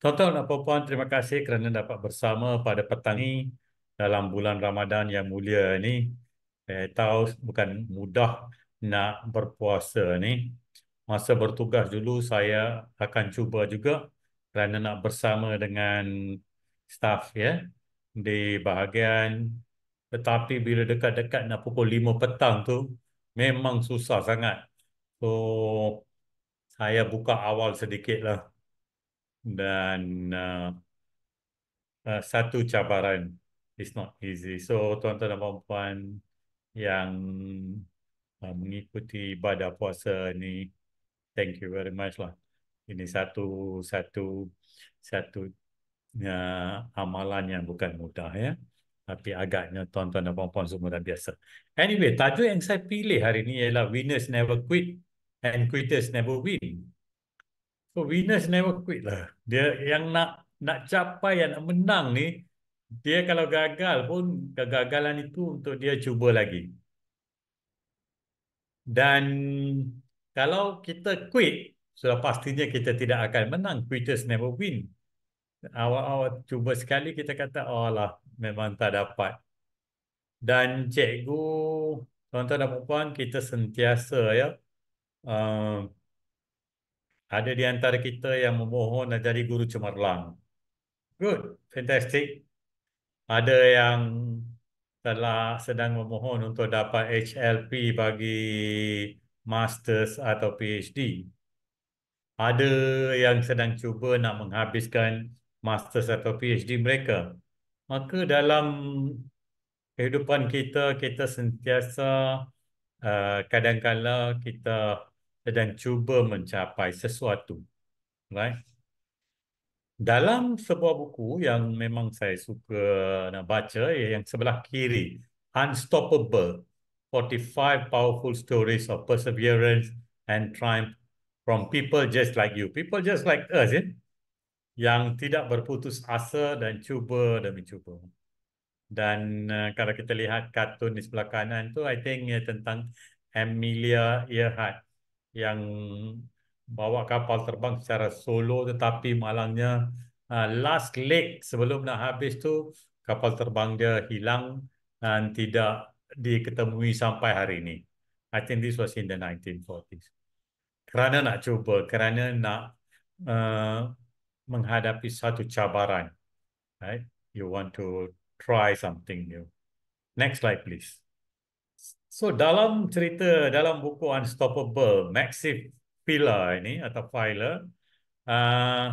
Tuan-tuan dan puan-puan, terima kasih kerana dapat bersama pada petang ini dalam bulan Ramadan yang mulia ini. Eh, tahu bukan mudah nak berpuasa ni. Masa bertugas dulu saya akan cuba juga kerana nak bersama dengan staff ya di bahagian tetapi bila dekat-dekat nak pukul lima petang tu memang susah sangat. So saya buka awal sedikit lah dan uh, uh, satu cabaran is not easy so tuan-tuan dan puan-puan yang uh, mengikuti ibadah puasa ini, thank you very much lah ini satu satu satu uh, amalan yang bukan mudah ya tapi agaknya tuan-tuan dan puan-puan semua dah biasa. Anyway, tajuk yang saya pilih hari ini ialah winners never quit and quitters never win. So Venus never quit lah. Dia yang nak nak capai yang nak menang ni dia kalau gagal pun kegagalan itu untuk dia cuba lagi. Dan kalau kita quit, sudah so pastinya kita tidak akan menang. Quitters never win. Awal-awal cuba sekali kita kata, oh lah, memang tak dapat. Dan cikgu, tuan-tuan dan puan, kita sentiasa ya, uh, ada di antara kita yang memohon nak jadi guru cemerlang. Good. Fantastic. Ada yang telah sedang memohon untuk dapat HLP bagi Masters atau PhD. Ada yang sedang cuba nak menghabiskan Masters atau PhD mereka. Maka dalam kehidupan kita, kita sentiasa uh, kadangkala kita sedang cuba mencapai sesuatu. Right? Dalam sebuah buku yang memang saya suka nak baca, eh, yang sebelah kiri, Unstoppable, 45 Powerful Stories of Perseverance and Triumph from People Just Like You. People Just Like Us, ya? Eh? Yang tidak berputus asa dan cuba demi cuba. Dan uh, kalau kita lihat kartun di sebelah kanan itu, I think ya, tentang Amelia Earhart yang bawa kapal terbang secara solo tetapi malangnya uh, last leg sebelum nak habis tu kapal terbang dia hilang dan tidak diketemui sampai hari ini. I think this was in the 1940s. Kerana nak cuba, kerana nak uh, menghadapi satu cabaran. Right? You want to try something new. Next slide please. So dalam cerita dalam buku Unstoppable, Maxive Filler ini atau Filer, uh,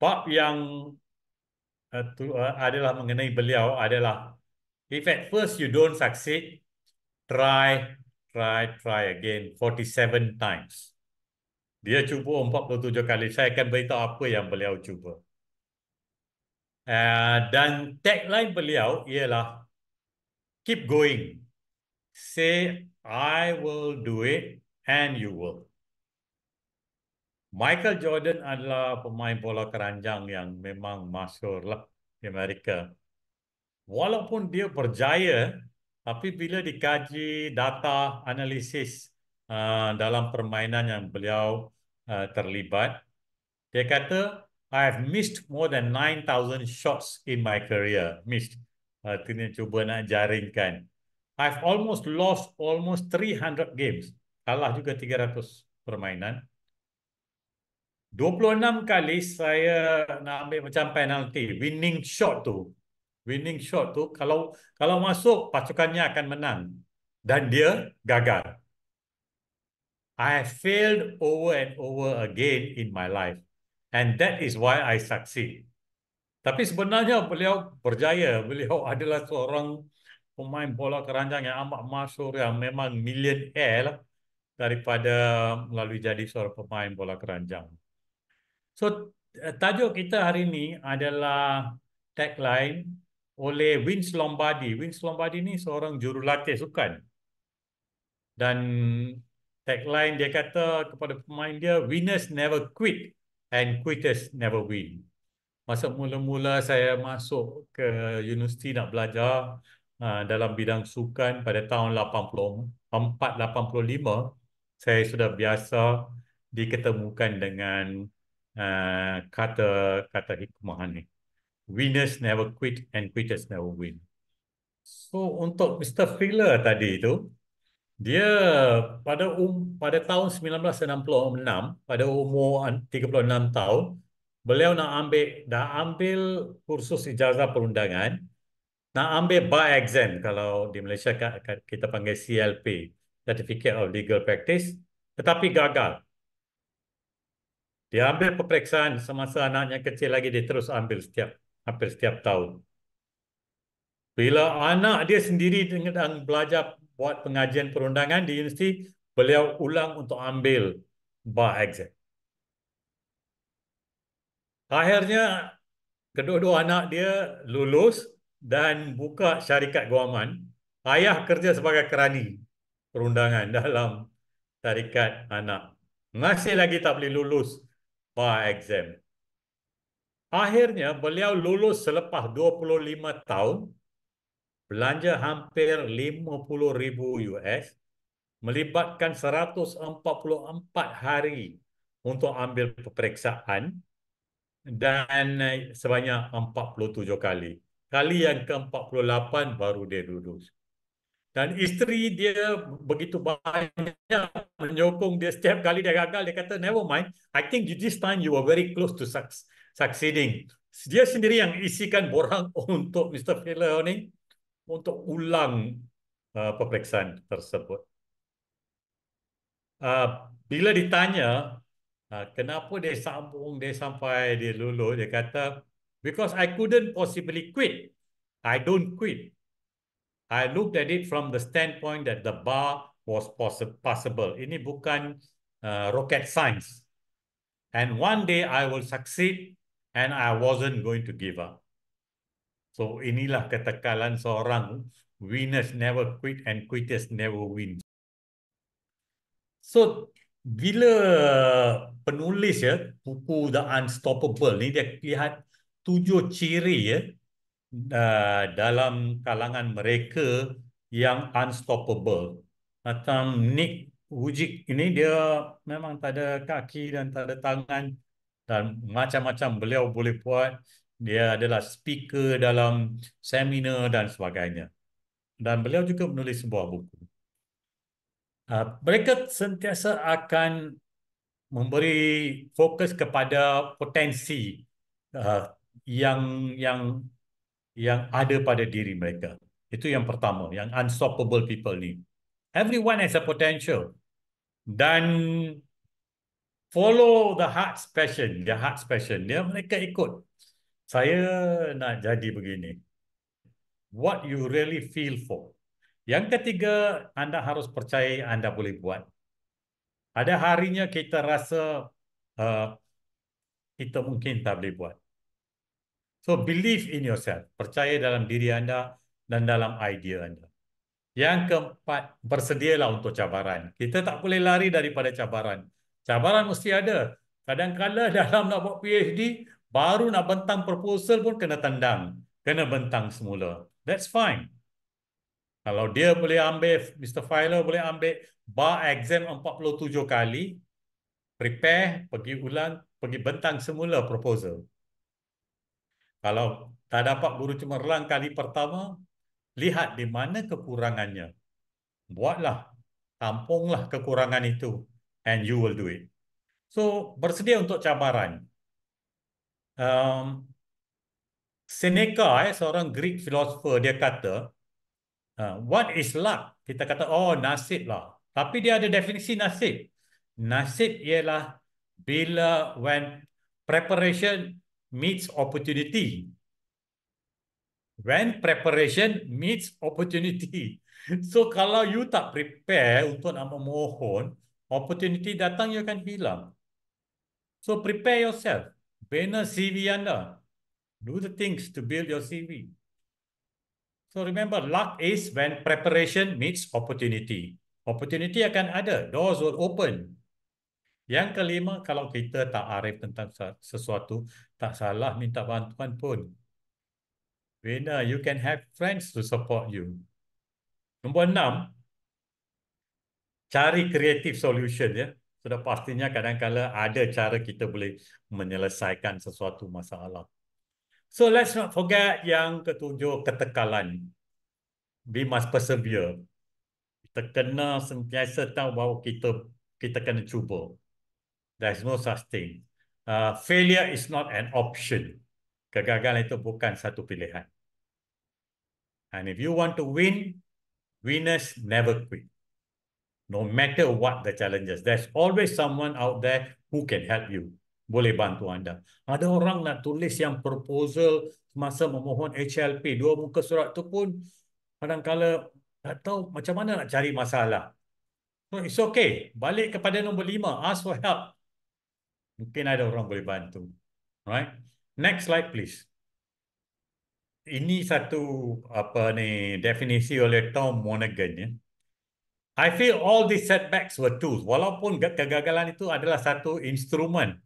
bab yang uh, tu, uh, adalah mengenai beliau adalah if at first you don't succeed, try, try, try again 47 times. Dia cuba 47 kali. Saya akan beritahu apa yang beliau cuba. Uh, dan tagline beliau ialah keep going. Say, I will do it and you will. Michael Jordan adalah pemain bola keranjang yang memang masyur lah di Amerika. Walaupun dia berjaya, tapi bila dikaji data analisis uh, dalam permainan yang beliau uh, terlibat, dia kata, I have missed more than 9,000 shots in my career. Missed uh, ah, Tini cuba nak jaringkan. I've almost lost almost 300 games. Kalah juga 300 permainan. 26 kali saya nak ambil macam penalty. Winning shot tu. Winning shot tu kalau kalau masuk pasukannya akan menang. Dan dia gagal. I failed over and over again in my life. And that is why I succeed. Tapi sebenarnya beliau berjaya. Beliau adalah seorang pemain bola keranjang yang amat masyur yang memang millionaire lah daripada melalui jadi seorang pemain bola keranjang. So tajuk kita hari ini adalah tagline oleh Vince Lombardi. Vince Lombardi ni seorang jurulatih sukan. Dan tagline dia kata kepada pemain dia winners never quit and quitters never win masa mula-mula saya masuk ke universiti nak belajar uh, dalam bidang sukan pada tahun 84-85, saya sudah biasa diketemukan dengan kata-kata ah, uh, hikmah ini. Winners never quit and quitters never win. So untuk Mr. Filler tadi itu, dia pada um, pada tahun 1966, pada umur 36 tahun, beliau nak ambil dah ambil kursus ijazah perundangan nak ambil bar exam kalau di Malaysia kita panggil CLP Certificate of Legal Practice tetapi gagal dia ambil peperiksaan semasa anaknya kecil lagi dia terus ambil setiap hampir setiap tahun bila anak dia sendiri dengan belajar buat pengajian perundangan di universiti beliau ulang untuk ambil bar exam Akhirnya kedua-dua anak dia lulus dan buka syarikat guaman. Ayah kerja sebagai kerani perundangan dalam syarikat anak. Masih lagi tak boleh lulus bar exam. Akhirnya beliau lulus selepas 25 tahun belanja hampir 50,000 US melibatkan 144 hari untuk ambil peperiksaan dan sebanyak 47 kali. Kali yang ke-48 baru dia lulus. Dan isteri dia begitu banyak menyokong dia setiap kali dia gagal. Dia kata, never mind. I think this time you are very close to succeeding. Dia sendiri yang isikan borang untuk Mr. Fehler ni untuk ulang uh, peperiksaan tersebut. Uh, bila ditanya Ah, kenapa dia sambung dia sampai dia lulus dia kata because I couldn't possibly quit I don't quit I looked at it from the standpoint that the bar was possible ini bukan uh, rocket science and one day I will succeed and I wasn't going to give up so inilah ketekalan seorang winners never quit and quitters never win so bila penulis ya buku The Unstoppable ni dia lihat tujuh ciri ya uh, dalam kalangan mereka yang unstoppable macam Nick Wujik ini dia memang tak ada kaki dan tak ada tangan dan macam-macam beliau boleh buat dia adalah speaker dalam seminar dan sebagainya dan beliau juga menulis sebuah buku Ah, mereka sentiasa akan memberi fokus kepada potensi uh, yang yang yang ada pada diri mereka. Itu yang pertama, yang unstoppable people ni. Everyone has a potential. Dan follow the heart passion, the heart passion. Dia mereka ikut. Saya nak jadi begini. What you really feel for. Yang ketiga, anda harus percaya anda boleh buat. Ada harinya kita rasa uh, kita mungkin tak boleh buat. So, believe in yourself. Percaya dalam diri anda dan dalam idea anda. Yang keempat, bersedialah untuk cabaran. Kita tak boleh lari daripada cabaran. Cabaran mesti ada. Kadang-kadang dalam nak buat PhD, baru nak bentang proposal pun kena tendang. Kena bentang semula. That's fine. Kalau dia boleh ambil, Mr. Filer boleh ambil bar exam 47 kali, prepare, pergi ulang, pergi bentang semula proposal. Kalau tak dapat guru cemerlang kali pertama, lihat di mana kekurangannya. Buatlah, tampunglah kekurangan itu and you will do it. So, bersedia untuk cabaran. Um, Seneca, eh, seorang Greek philosopher, dia kata, Ha, what is luck? Kita kata, oh nasib lah. Tapi dia ada definisi nasib. Nasib ialah bila when preparation meets opportunity. When preparation meets opportunity. So kalau you tak prepare untuk nak memohon, opportunity datang, you akan hilang. So prepare yourself. Bina CV anda. Do the things to build your CV. So remember, luck is when preparation meets opportunity. Opportunity akan ada. Doors will open. Yang kelima, kalau kita tak arif tentang sesuatu, tak salah minta bantuan pun. Winner, you can have friends to support you. Nombor enam, cari creative solution. ya. Sudah pastinya kadang-kadang ada cara kita boleh menyelesaikan sesuatu masalah. So let's not forget yang ketujuh ketekalan. We must persevere. Kita kena sentiasa tahu bahawa kita kita kena cuba. There's no such thing. Uh, failure is not an option. Kegagalan itu bukan satu pilihan. And if you want to win, winners never quit. No matter what the challenges, there's always someone out there who can help you boleh bantu anda. Ada orang nak tulis yang proposal masa memohon HLP. Dua muka surat tu pun kadangkala tak tahu macam mana nak cari masalah. So it's okay. Balik kepada nombor lima. Ask for help. Mungkin ada orang boleh bantu. Right? Next slide please. Ini satu apa ni definisi oleh Tom Monaghan. Ya. I feel all these setbacks were tools. Walaupun kegagalan itu adalah satu instrumen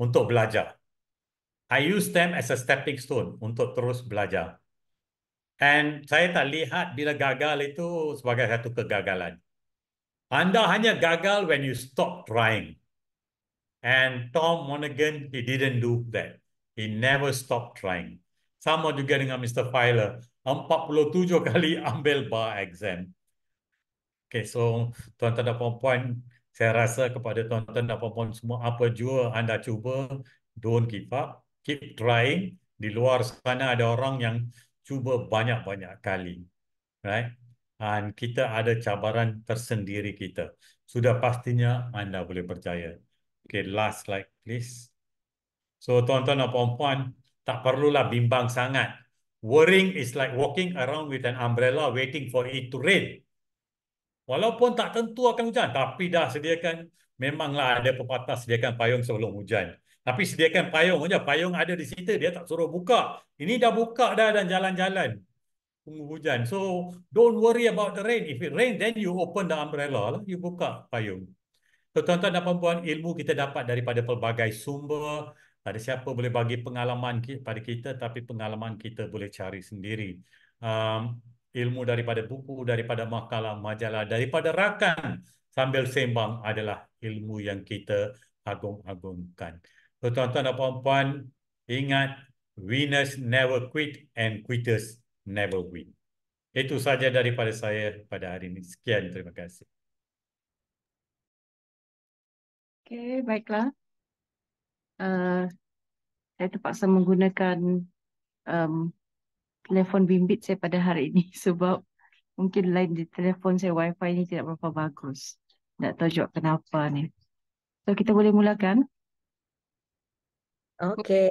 untuk belajar. I use them as a stepping stone untuk terus belajar. And saya tak lihat bila gagal itu sebagai satu kegagalan. Anda hanya gagal when you stop trying. And Tom Monaghan, he didn't do that. He never stopped trying. Sama juga dengan Mr. Filer. 47 kali ambil bar exam. Okay, so tuan-tuan dan puan-puan, saya rasa kepada tuan-tuan dan puan-puan semua, apa jua anda cuba, don't give up, keep trying. Di luar sana ada orang yang cuba banyak-banyak kali. Right? Dan kita ada cabaran tersendiri kita. Sudah pastinya anda boleh percaya. Okay, last slide please. So tuan-tuan dan puan-puan, tak perlulah bimbang sangat. Worrying is like walking around with an umbrella waiting for it to rain. Walaupun tak tentu akan hujan, tapi dah sediakan, memanglah ada pepatah sediakan payung sebelum hujan. Tapi sediakan payung saja. Payung ada di situ, dia tak suruh buka. Ini dah buka dah dan jalan-jalan. Tunggu hujan. So, don't worry about the rain. If it rain, then you open the umbrella. Lah. You buka payung. So, tuan-tuan dan perempuan, ilmu kita dapat daripada pelbagai sumber. Tak ada siapa boleh bagi pengalaman kepada kita, tapi pengalaman kita boleh cari sendiri. Um, ilmu daripada buku, daripada makalah, majalah, daripada rakan sambil sembang adalah ilmu yang kita agung-agungkan. So, tuan-tuan dan puan-puan, ingat winners never quit and quitters never win. Itu saja daripada saya pada hari ini. Sekian, terima kasih. Okay, baiklah. Uh, saya terpaksa menggunakan um, telefon bimbit saya pada hari ini sebab mungkin line di telefon saya wifi ni tidak berapa bagus. Tak tahu juga kenapa ni. So kita boleh mulakan? Okay.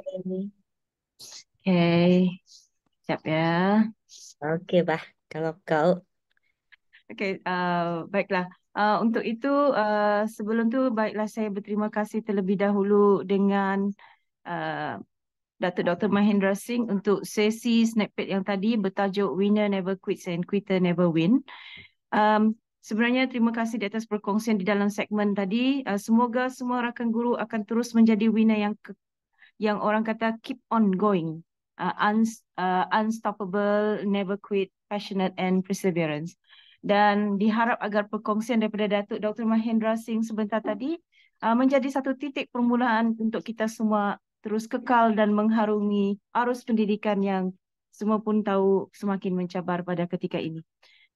Okay. Siap ya. Okay bah. Kalau kau. Okay. Uh, baiklah. Uh, untuk itu uh, sebelum tu baiklah saya berterima kasih terlebih dahulu dengan uh, Datuk Dr. Mahendra Singh untuk sesi snippet yang tadi bertajuk Winner Never Quits and Quitter Never Win. Um, sebenarnya terima kasih di atas perkongsian di dalam segmen tadi. Uh, semoga semua rakan guru akan terus menjadi winner yang ke- yang orang kata keep on going. Uh, un- uh, unstoppable, never quit, passionate and perseverance. Dan diharap agar perkongsian daripada Datuk Dr. Mahendra Singh sebentar tadi uh, menjadi satu titik permulaan untuk kita semua terus kekal dan mengharungi arus pendidikan yang semua pun tahu semakin mencabar pada ketika ini.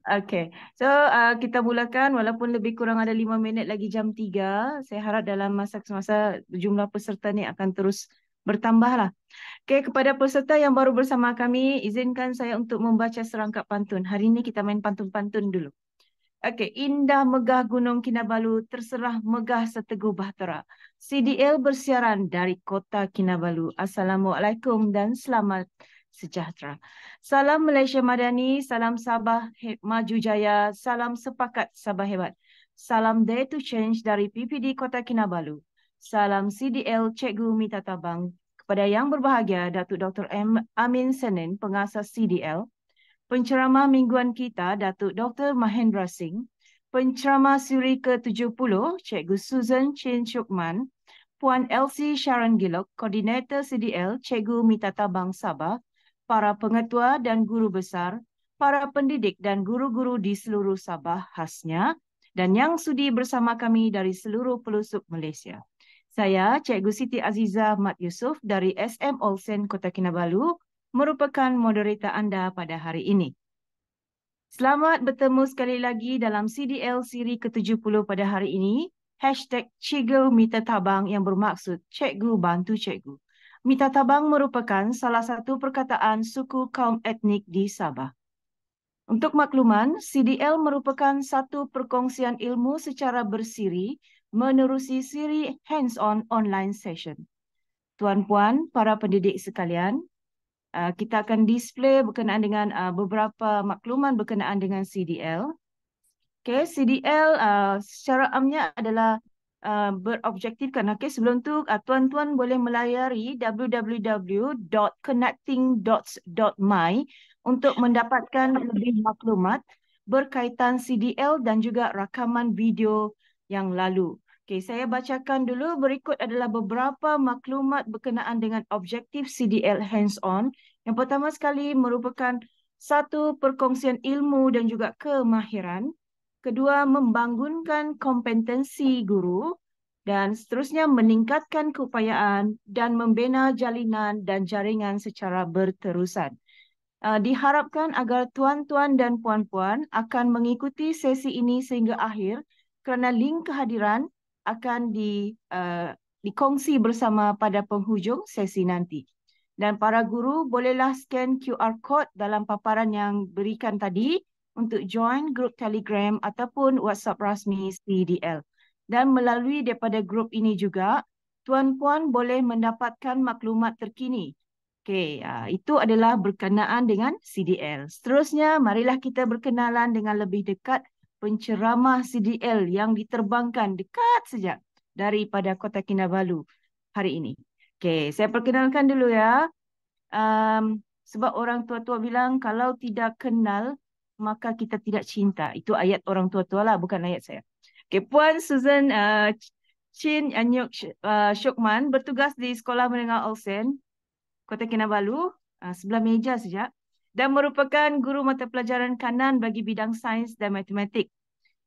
Okay, so uh, kita mulakan walaupun lebih kurang ada lima minit lagi jam tiga. Saya harap dalam masa semasa jumlah peserta ni akan terus bertambah lah. Okay, kepada peserta yang baru bersama kami, izinkan saya untuk membaca serangkap pantun. Hari ini kita main pantun-pantun dulu. Okay, indah megah gunung Kinabalu, terserah megah seteguh bahtera. CDL bersiaran dari Kota Kinabalu. Assalamualaikum dan selamat sejahtera. Salam Malaysia Madani, salam Sabah He- Maju Jaya, salam sepakat Sabah Hebat. Salam Day to Change dari PPD Kota Kinabalu. Salam CDL Cikgu Mita Tabang kepada yang berbahagia Datuk Dr. M. Amin Senin, pengasas CDL, penceramah mingguan kita Datuk Dr. Mahendra Singh, Pencerama Suri ke-70, Cikgu Susan Chin Shukman, Puan Elsie Sharon Gilok, Koordinator CDL, Cikgu Mitata Bang Sabah, para pengetua dan guru besar, para pendidik dan guru-guru di seluruh Sabah khasnya dan yang sudi bersama kami dari seluruh pelosok Malaysia. Saya, Cikgu Siti Aziza Mat Yusof dari SM Olsen, Kota Kinabalu, merupakan moderator anda pada hari ini. Selamat bertemu sekali lagi dalam CDL siri ke-70 pada hari ini. Hashtag Cikgu Mita Tabang yang bermaksud Cikgu Bantu Cikgu. Mita Tabang merupakan salah satu perkataan suku kaum etnik di Sabah. Untuk makluman, CDL merupakan satu perkongsian ilmu secara bersiri menerusi siri hands-on online session. Tuan-puan, para pendidik sekalian, Uh, kita akan display berkenaan dengan uh, beberapa makluman berkenaan dengan CDL. Okay, CDL uh, secara amnya adalah uh, berobjektifkan. Okay, sebelum tu uh, tuan-tuan uh, boleh melayari www.connectingdots.my untuk mendapatkan lebih maklumat berkaitan CDL dan juga rakaman video yang lalu. Okey, saya bacakan dulu. Berikut adalah beberapa maklumat berkenaan dengan objektif CDL hands-on. Yang pertama sekali merupakan satu perkongsian ilmu dan juga kemahiran. Kedua, membangunkan kompetensi guru dan seterusnya meningkatkan keupayaan dan membina jalinan dan jaringan secara berterusan. Uh, diharapkan agar tuan-tuan dan puan-puan akan mengikuti sesi ini sehingga akhir kerana link kehadiran akan di uh, dikongsi bersama pada penghujung sesi nanti. Dan para guru bolehlah scan QR code dalam paparan yang berikan tadi untuk join grup Telegram ataupun WhatsApp rasmi CDL. Dan melalui daripada grup ini juga, tuan-puan boleh mendapatkan maklumat terkini. Okey, ah, itu adalah berkenaan dengan CDL. Seterusnya, marilah kita berkenalan dengan lebih dekat penceramah CDL yang diterbangkan dekat sejak daripada Kota Kinabalu hari ini. Okey, saya perkenalkan dulu ya. Um, sebab orang tua-tua bilang kalau tidak kenal maka kita tidak cinta. Itu ayat orang tua-tua lah, bukan ayat saya. Okay, Puan Susan uh, Chin Anyuk Shokman eh, bertugas di Sekolah Menengah Olsen, Kota Kinabalu, uh, sebelah meja sejak dan merupakan guru mata pelajaran kanan bagi bidang sains dan matematik.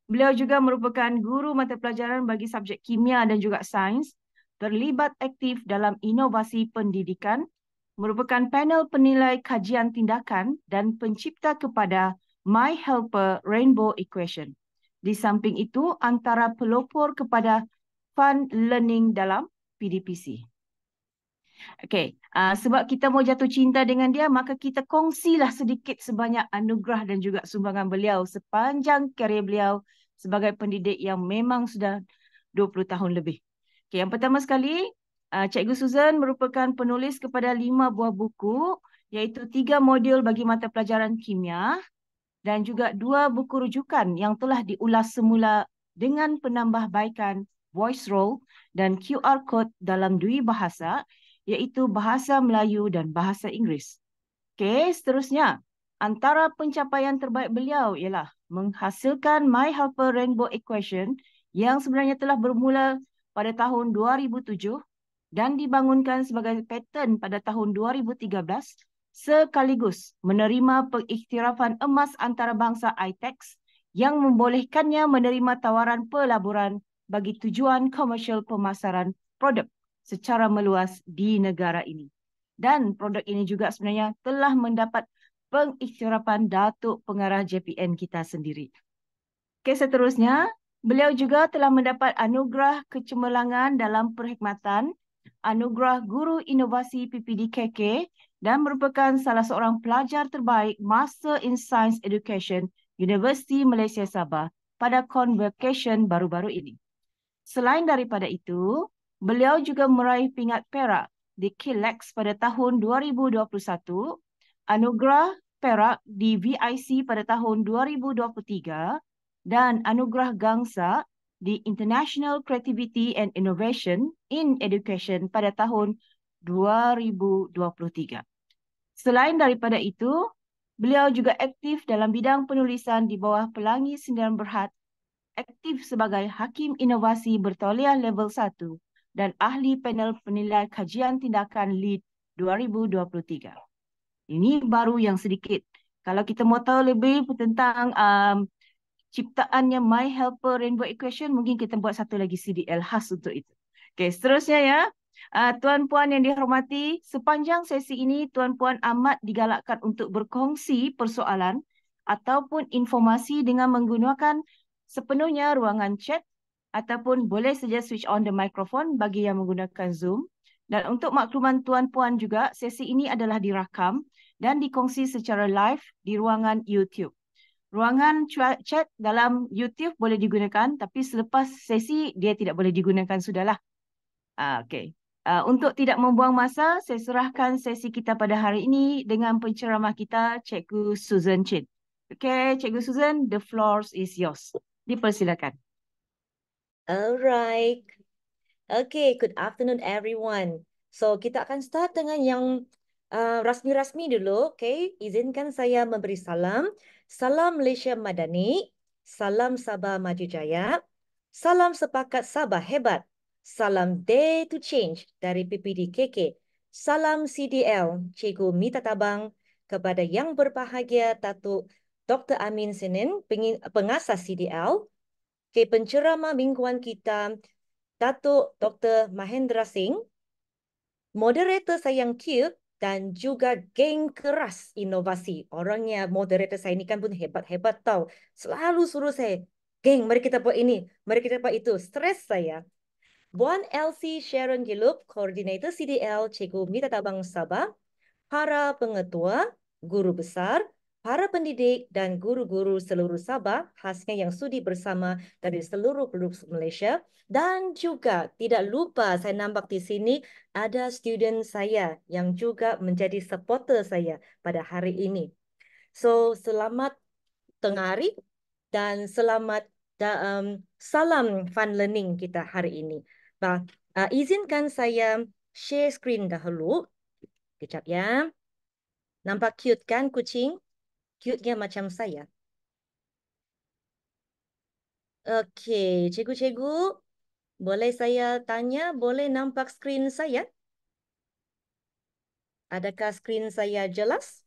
Beliau juga merupakan guru mata pelajaran bagi subjek kimia dan juga sains, terlibat aktif dalam inovasi pendidikan, merupakan panel penilai kajian tindakan dan pencipta kepada My Helper Rainbow Equation. Di samping itu, antara pelopor kepada Fun Learning dalam PDPC. Okay. Uh, ah, sebab kita mau jatuh cinta dengan dia, maka kita kongsilah sedikit sebanyak anugerah dan juga sumbangan beliau sepanjang karya beliau sebagai pendidik yang memang sudah 20 tahun lebih. Okay, yang pertama sekali, uh, Cikgu Susan merupakan penulis kepada lima buah buku iaitu tiga modul bagi mata pelajaran kimia dan juga dua buku rujukan yang telah diulas semula dengan penambahbaikan voice roll dan QR code dalam dui bahasa iaitu bahasa Melayu dan bahasa Inggeris. Okey, seterusnya, antara pencapaian terbaik beliau ialah menghasilkan My Helper Rainbow Equation yang sebenarnya telah bermula pada tahun 2007 dan dibangunkan sebagai pattern pada tahun 2013 sekaligus menerima pengiktirafan emas antarabangsa ITEX yang membolehkannya menerima tawaran pelaburan bagi tujuan komersial pemasaran produk secara meluas di negara ini. Dan produk ini juga sebenarnya telah mendapat pengiktirafan Datuk Pengarah JPN kita sendiri. Kes seterusnya, beliau juga telah mendapat anugerah kecemerlangan dalam perkhidmatan, anugerah guru inovasi PPDKK dan merupakan salah seorang pelajar terbaik Master in Science Education Universiti Malaysia Sabah pada convocation baru-baru ini. Selain daripada itu, Beliau juga meraih pingat perak di Kilex pada tahun 2021, anugerah perak di VIC pada tahun 2023 dan anugerah gangsa di International Creativity and Innovation in Education pada tahun 2023. Selain daripada itu, beliau juga aktif dalam bidang penulisan di bawah Pelangi Sindiran Berhad, aktif sebagai Hakim Inovasi Bertoliah Level 1 dan ahli panel penilai kajian tindakan LEAD 2023. Ini baru yang sedikit. Kalau kita mau tahu lebih tentang um, ciptaannya My Helper Rainbow Equation, mungkin kita buat satu lagi CDL khas untuk itu. Okay, seterusnya ya. Uh, Tuan-puan yang dihormati, sepanjang sesi ini Tuan-puan amat digalakkan untuk berkongsi persoalan ataupun informasi dengan menggunakan sepenuhnya ruangan chat ataupun boleh saja switch on the microphone bagi yang menggunakan Zoom. Dan untuk makluman tuan-puan juga, sesi ini adalah dirakam dan dikongsi secara live di ruangan YouTube. Ruangan chat dalam YouTube boleh digunakan tapi selepas sesi dia tidak boleh digunakan sudahlah. Uh, ah, okay. Uh, ah, untuk tidak membuang masa, saya serahkan sesi kita pada hari ini dengan penceramah kita, Cikgu Susan Chin. Okay, Cikgu Susan, the floor is yours. Dipersilakan. Alright. Okay, good afternoon everyone. So, kita akan start dengan yang uh, rasmi-rasmi uh, dulu. Okay, izinkan saya memberi salam. Salam Malaysia Madani. Salam Sabah Maju Jaya. Salam Sepakat Sabah Hebat. Salam Day to Change dari PPD KK, Salam CDL, Cikgu Mita Tabang. Kepada yang berbahagia, Datuk Dr. Amin Senin, pengasas CDL. Okay, pencerama mingguan kita, Datuk Dr. Mahendra Singh, moderator saya yang cute dan juga geng keras inovasi. Orangnya moderator saya ini kan pun hebat-hebat tahu Selalu suruh saya, geng mari kita buat ini, mari kita buat itu. Stres saya. Buan Elsie Sharon Gilup, Koordinator CDL Cikgu Mita Tabang Sabah, para pengetua, guru besar, para pendidik dan guru-guru seluruh Sabah khasnya yang sudi bersama dari seluruh penduduk Malaysia dan juga tidak lupa saya nampak di sini ada student saya yang juga menjadi supporter saya pada hari ini. So selamat tengah hari dan selamat da, um, salam fun learning kita hari ini. Bah, uh, izinkan saya share screen dahulu. Kejap ya. Nampak cute kan kucing? cute kan macam saya. Okey, cikgu-cikgu, boleh saya tanya, boleh nampak skrin saya? Adakah skrin saya jelas?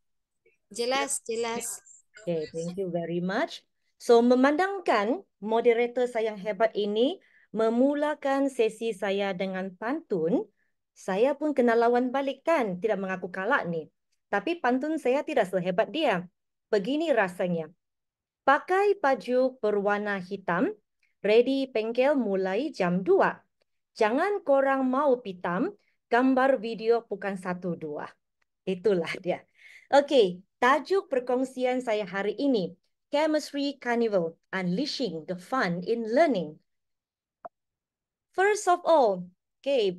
Jelas, jelas. Okey, thank you very much. So, memandangkan moderator saya yang hebat ini memulakan sesi saya dengan pantun, saya pun kena lawan balik kan? tidak mengaku kalah ni. Tapi pantun saya tidak sehebat dia begini rasanya. Pakai baju berwarna hitam, ready pengkel mulai jam 2. Jangan korang mau pitam, gambar video bukan satu dua. Itulah dia. Okey, tajuk perkongsian saya hari ini, Chemistry Carnival, Unleashing the Fun in Learning. First of all, okay,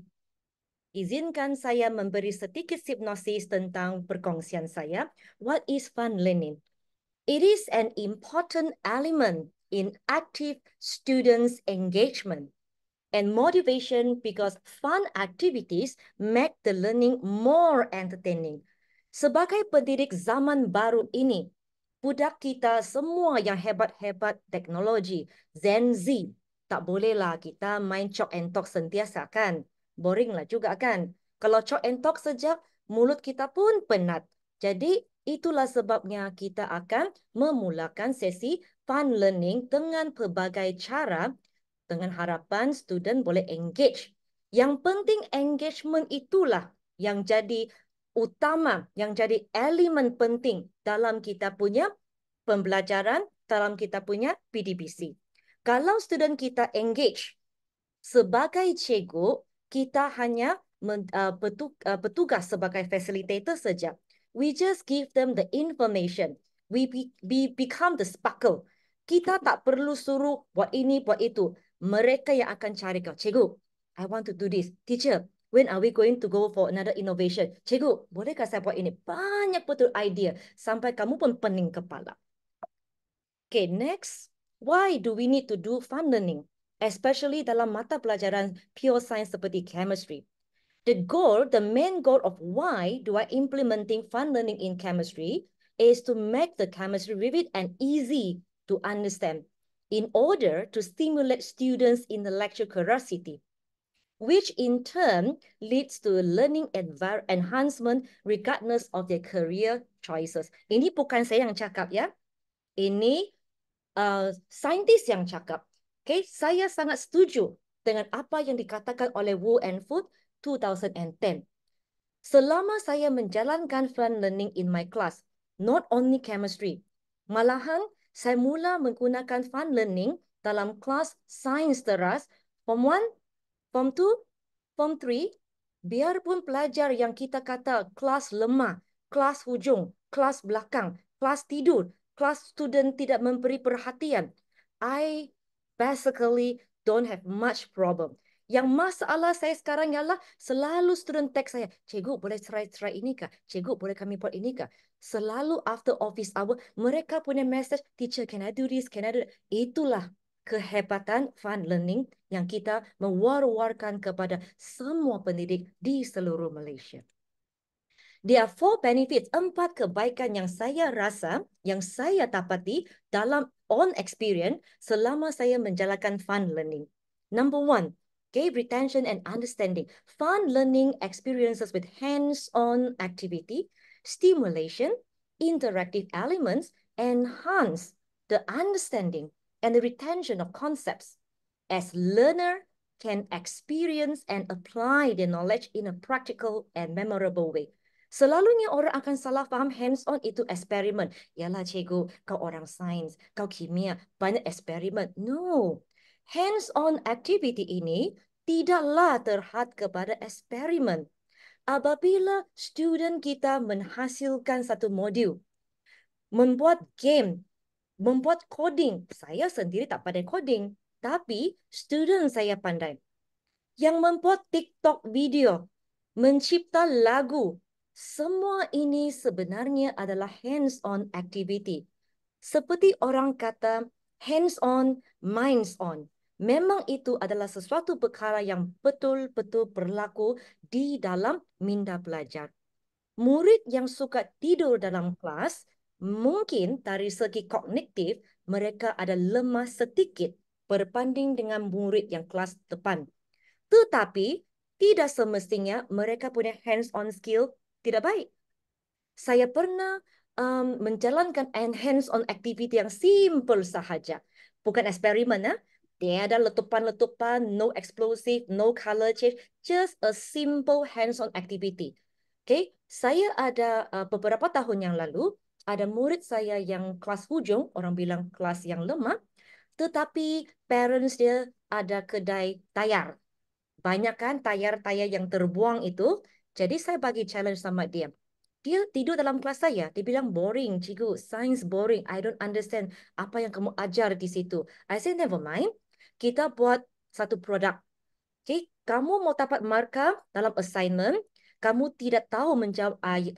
Izinkan saya memberi sedikit sinopsis tentang perkongsian saya. What is fun learning? It is an important element in active students' engagement and motivation because fun activities make the learning more entertaining. Sebagai pendidik zaman baru ini, budak kita semua yang hebat-hebat teknologi, Zen Z, tak bolehlah kita main chalk and talk sentiasa, kan? boring lah juga kan. Kalau chalk and talk sejak, mulut kita pun penat. Jadi, itulah sebabnya kita akan memulakan sesi fun learning dengan pelbagai cara dengan harapan student boleh engage. Yang penting engagement itulah yang jadi utama, yang jadi elemen penting dalam kita punya pembelajaran, dalam kita punya PDBC. Kalau student kita engage sebagai cikgu, kita hanya uh, uh, bertugas sebagai facilitator saja. We just give them the information. We be, be become the sparkle. Kita tak perlu suruh buat ini, buat itu. Mereka yang akan cari kau. Cikgu, I want to do this. Teacher, when are we going to go for another innovation? Cikgu, bolehkah saya buat ini? Banyak betul idea. Sampai kamu pun pening kepala. Okay, next. Why do we need to do fun learning? especially dalam mata pelajaran pure science seperti chemistry. The goal, the main goal of why do I implementing fun learning in chemistry is to make the chemistry vivid and easy to understand in order to stimulate students in the lecture curiosity, which in turn leads to learning enhancement regardless of their career choices. Ini bukan saya yang cakap ya. Ini uh, scientist yang cakap. Okay, saya sangat setuju dengan apa yang dikatakan oleh Wu and Food 2010. Selama saya menjalankan fun learning in my class, not only chemistry, malahan saya mula menggunakan fun learning dalam kelas sains teras form 1, form 2, form 3, biarpun pelajar yang kita kata kelas lemah, kelas hujung, kelas belakang, kelas tidur, kelas student tidak memberi perhatian, I basically don't have much problem. Yang masalah saya sekarang ialah selalu student text saya, cikgu boleh try-try ini kah? Cikgu boleh kami buat ini kah? Selalu after office hour, mereka punya message, teacher can I do this, can I do this? Itulah kehebatan fun learning yang kita mewar-warkan kepada semua pendidik di seluruh Malaysia. There are four benefits, empat kebaikan yang saya rasa, yang saya dapati dalam on experience selama saya menjalankan fun learning. Number one, gave retention and understanding. Fun learning experiences with hands-on activity, stimulation, interactive elements enhance the understanding and the retention of concepts as learner can experience and apply their knowledge in a practical and memorable way. Selalunya orang akan salah faham hands-on itu eksperimen. Yalah cikgu, kau orang sains, kau kimia, banyak eksperimen. No, hands-on activity ini tidaklah terhad kepada eksperimen. Apabila student kita menghasilkan satu modul, membuat game, membuat coding, saya sendiri tak pandai coding, tapi student saya pandai. Yang membuat TikTok video, mencipta lagu, semua ini sebenarnya adalah hands-on activity. Seperti orang kata, hands-on, minds-on. Memang itu adalah sesuatu perkara yang betul-betul berlaku di dalam minda pelajar. Murid yang suka tidur dalam kelas, mungkin dari segi kognitif, mereka ada lemah sedikit berbanding dengan murid yang kelas depan. Tetapi, tidak semestinya mereka punya hands-on skill tidak baik. Saya pernah um, menjalankan enhance-on activity yang simple sahaja. Bukan eksperimen. Ya? ada letupan-letupan, no explosive, no color change. Just a simple hands-on activity. Okay? Saya ada uh, beberapa tahun yang lalu, ada murid saya yang kelas hujung, orang bilang kelas yang lemah, tetapi parents dia ada kedai tayar. Banyak kan tayar-tayar yang terbuang itu, jadi saya bagi challenge sama dia. Dia tidur dalam kelas saya. Dia bilang boring, cikgu. Science boring. I don't understand apa yang kamu ajar di situ. I say never mind. Kita buat satu produk. Okay, kamu mau dapat markah dalam assignment, kamu tidak tahu menjawab ayat,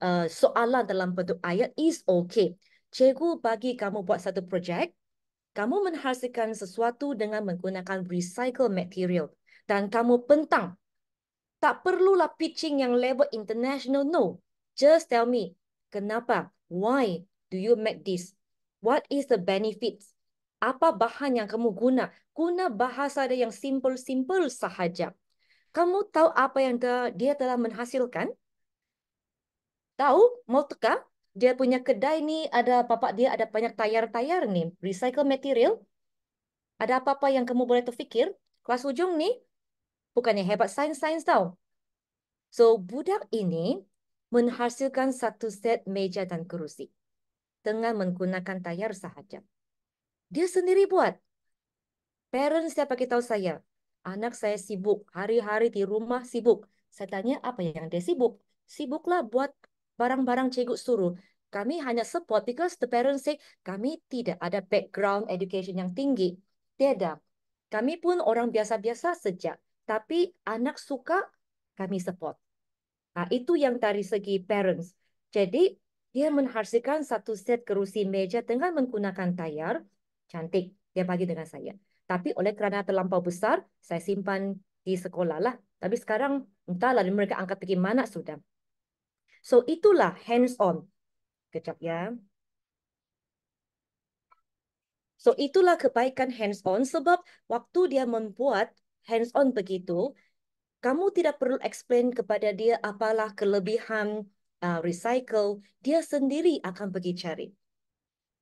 uh, eh, soalan dalam bentuk ayat is okay. Cikgu bagi kamu buat satu projek, kamu menghasilkan sesuatu dengan menggunakan recycle material dan kamu pentang tak perlulah pitching yang level international. No. Just tell me, kenapa? Why do you make this? What is the benefits? Apa bahan yang kamu guna? Guna bahasa dia yang simple-simple sahaja. Kamu tahu apa yang dia telah menghasilkan? Tahu? Mau teka? Dia punya kedai ni ada papa dia ada banyak tayar-tayar ni. Recycle material. Ada apa-apa yang kamu boleh terfikir? Kelas ujung ni, bukan yang hebat sains-sains tau. So budak ini menghasilkan satu set meja dan kerusi dengan menggunakan tayar sahaja. Dia sendiri buat. Parents siapa kita tahu saya? Anak saya sibuk, hari-hari di rumah sibuk. Saya tanya apa yang dia sibuk? Sibuklah buat barang-barang cikgu suruh. Kami hanya support because the parents say kami tidak ada background education yang tinggi. Tiada. Kami pun orang biasa-biasa sejak tapi anak suka kami support. Nah, itu yang dari segi parents. Jadi dia menghasilkan satu set kerusi meja dengan menggunakan tayar cantik dia bagi dengan saya. Tapi oleh kerana terlampau besar, saya simpan di sekolah lah. Tapi sekarang entahlah mereka angkat pergi mana sudah. So itulah hands on. Kecap ya. So itulah kebaikan hands on sebab waktu dia membuat hands on begitu, kamu tidak perlu explain kepada dia apalah kelebihan uh, recycle, dia sendiri akan pergi cari.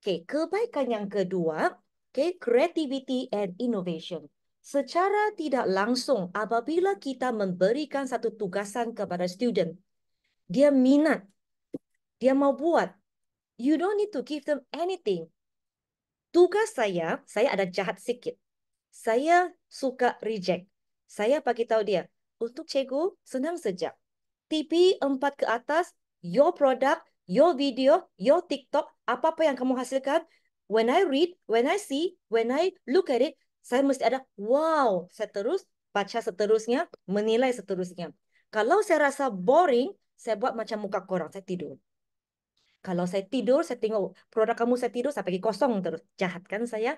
Okay, kebaikan yang kedua, okay, creativity and innovation. Secara tidak langsung, apabila kita memberikan satu tugasan kepada student, dia minat, dia mau buat. You don't need to give them anything. Tugas saya, saya ada jahat sikit saya suka reject. Saya bagi tahu dia, untuk cikgu senang sejak. TP empat ke atas, your product, your video, your TikTok, apa-apa yang kamu hasilkan, when I read, when I see, when I look at it, saya mesti ada wow, saya terus baca seterusnya, menilai seterusnya. Kalau saya rasa boring, saya buat macam muka korang, saya tidur. Kalau saya tidur, saya tengok produk kamu saya tidur, saya pergi kosong terus. Jahat kan saya?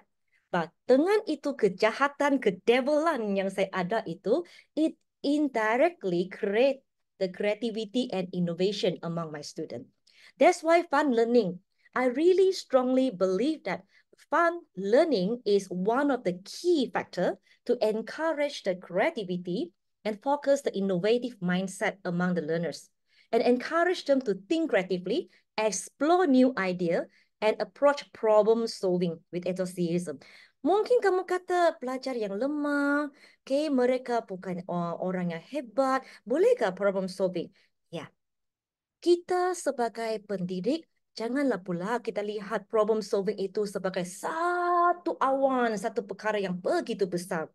But dengan itu kejahatan, kedevilan yang saya ada itu, it indirectly create the creativity and innovation among my students. That's why fun learning, I really strongly believe that fun learning is one of the key factor to encourage the creativity and focus the innovative mindset among the learners and encourage them to think creatively, explore new idea, and approach problem solving with enthusiasm. Mungkin kamu kata pelajar yang lemah, okay, mereka bukan uh, orang yang hebat. Bolehkah problem solving? Ya. Kita sebagai pendidik, janganlah pula kita lihat problem solving itu sebagai satu awan, satu perkara yang begitu besar.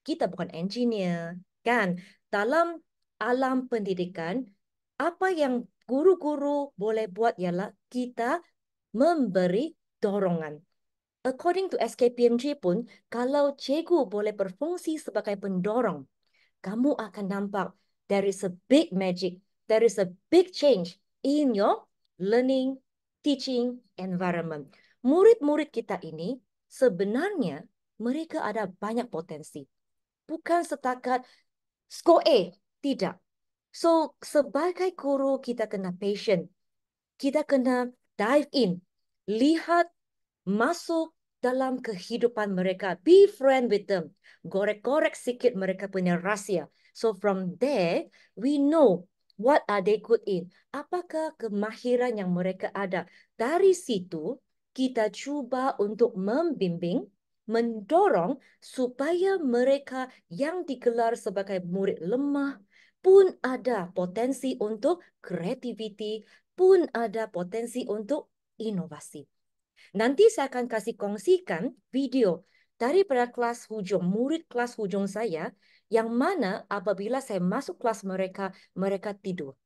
Kita bukan engineer, kan? Dalam alam pendidikan, apa yang guru-guru boleh buat ialah kita memberi dorongan. According to SKPMG pun, kalau cikgu boleh berfungsi sebagai pendorong, kamu akan nampak there is a big magic, there is a big change in your learning, teaching environment. Murid-murid kita ini sebenarnya mereka ada banyak potensi. Bukan setakat skor A, tidak. So, sebagai guru kita kena patient. Kita kena dive in lihat masuk dalam kehidupan mereka. Be friend with them. Gorek-gorek sikit mereka punya rahsia. So from there, we know what are they good in. Apakah kemahiran yang mereka ada. Dari situ, kita cuba untuk membimbing, mendorong supaya mereka yang dikelar sebagai murid lemah pun ada potensi untuk kreativiti, pun ada potensi untuk inovasi. Nanti saya akan kasih kongsikan video dari para kelas hujung, murid kelas hujung saya, yang mana apabila saya masuk kelas mereka, mereka tidur.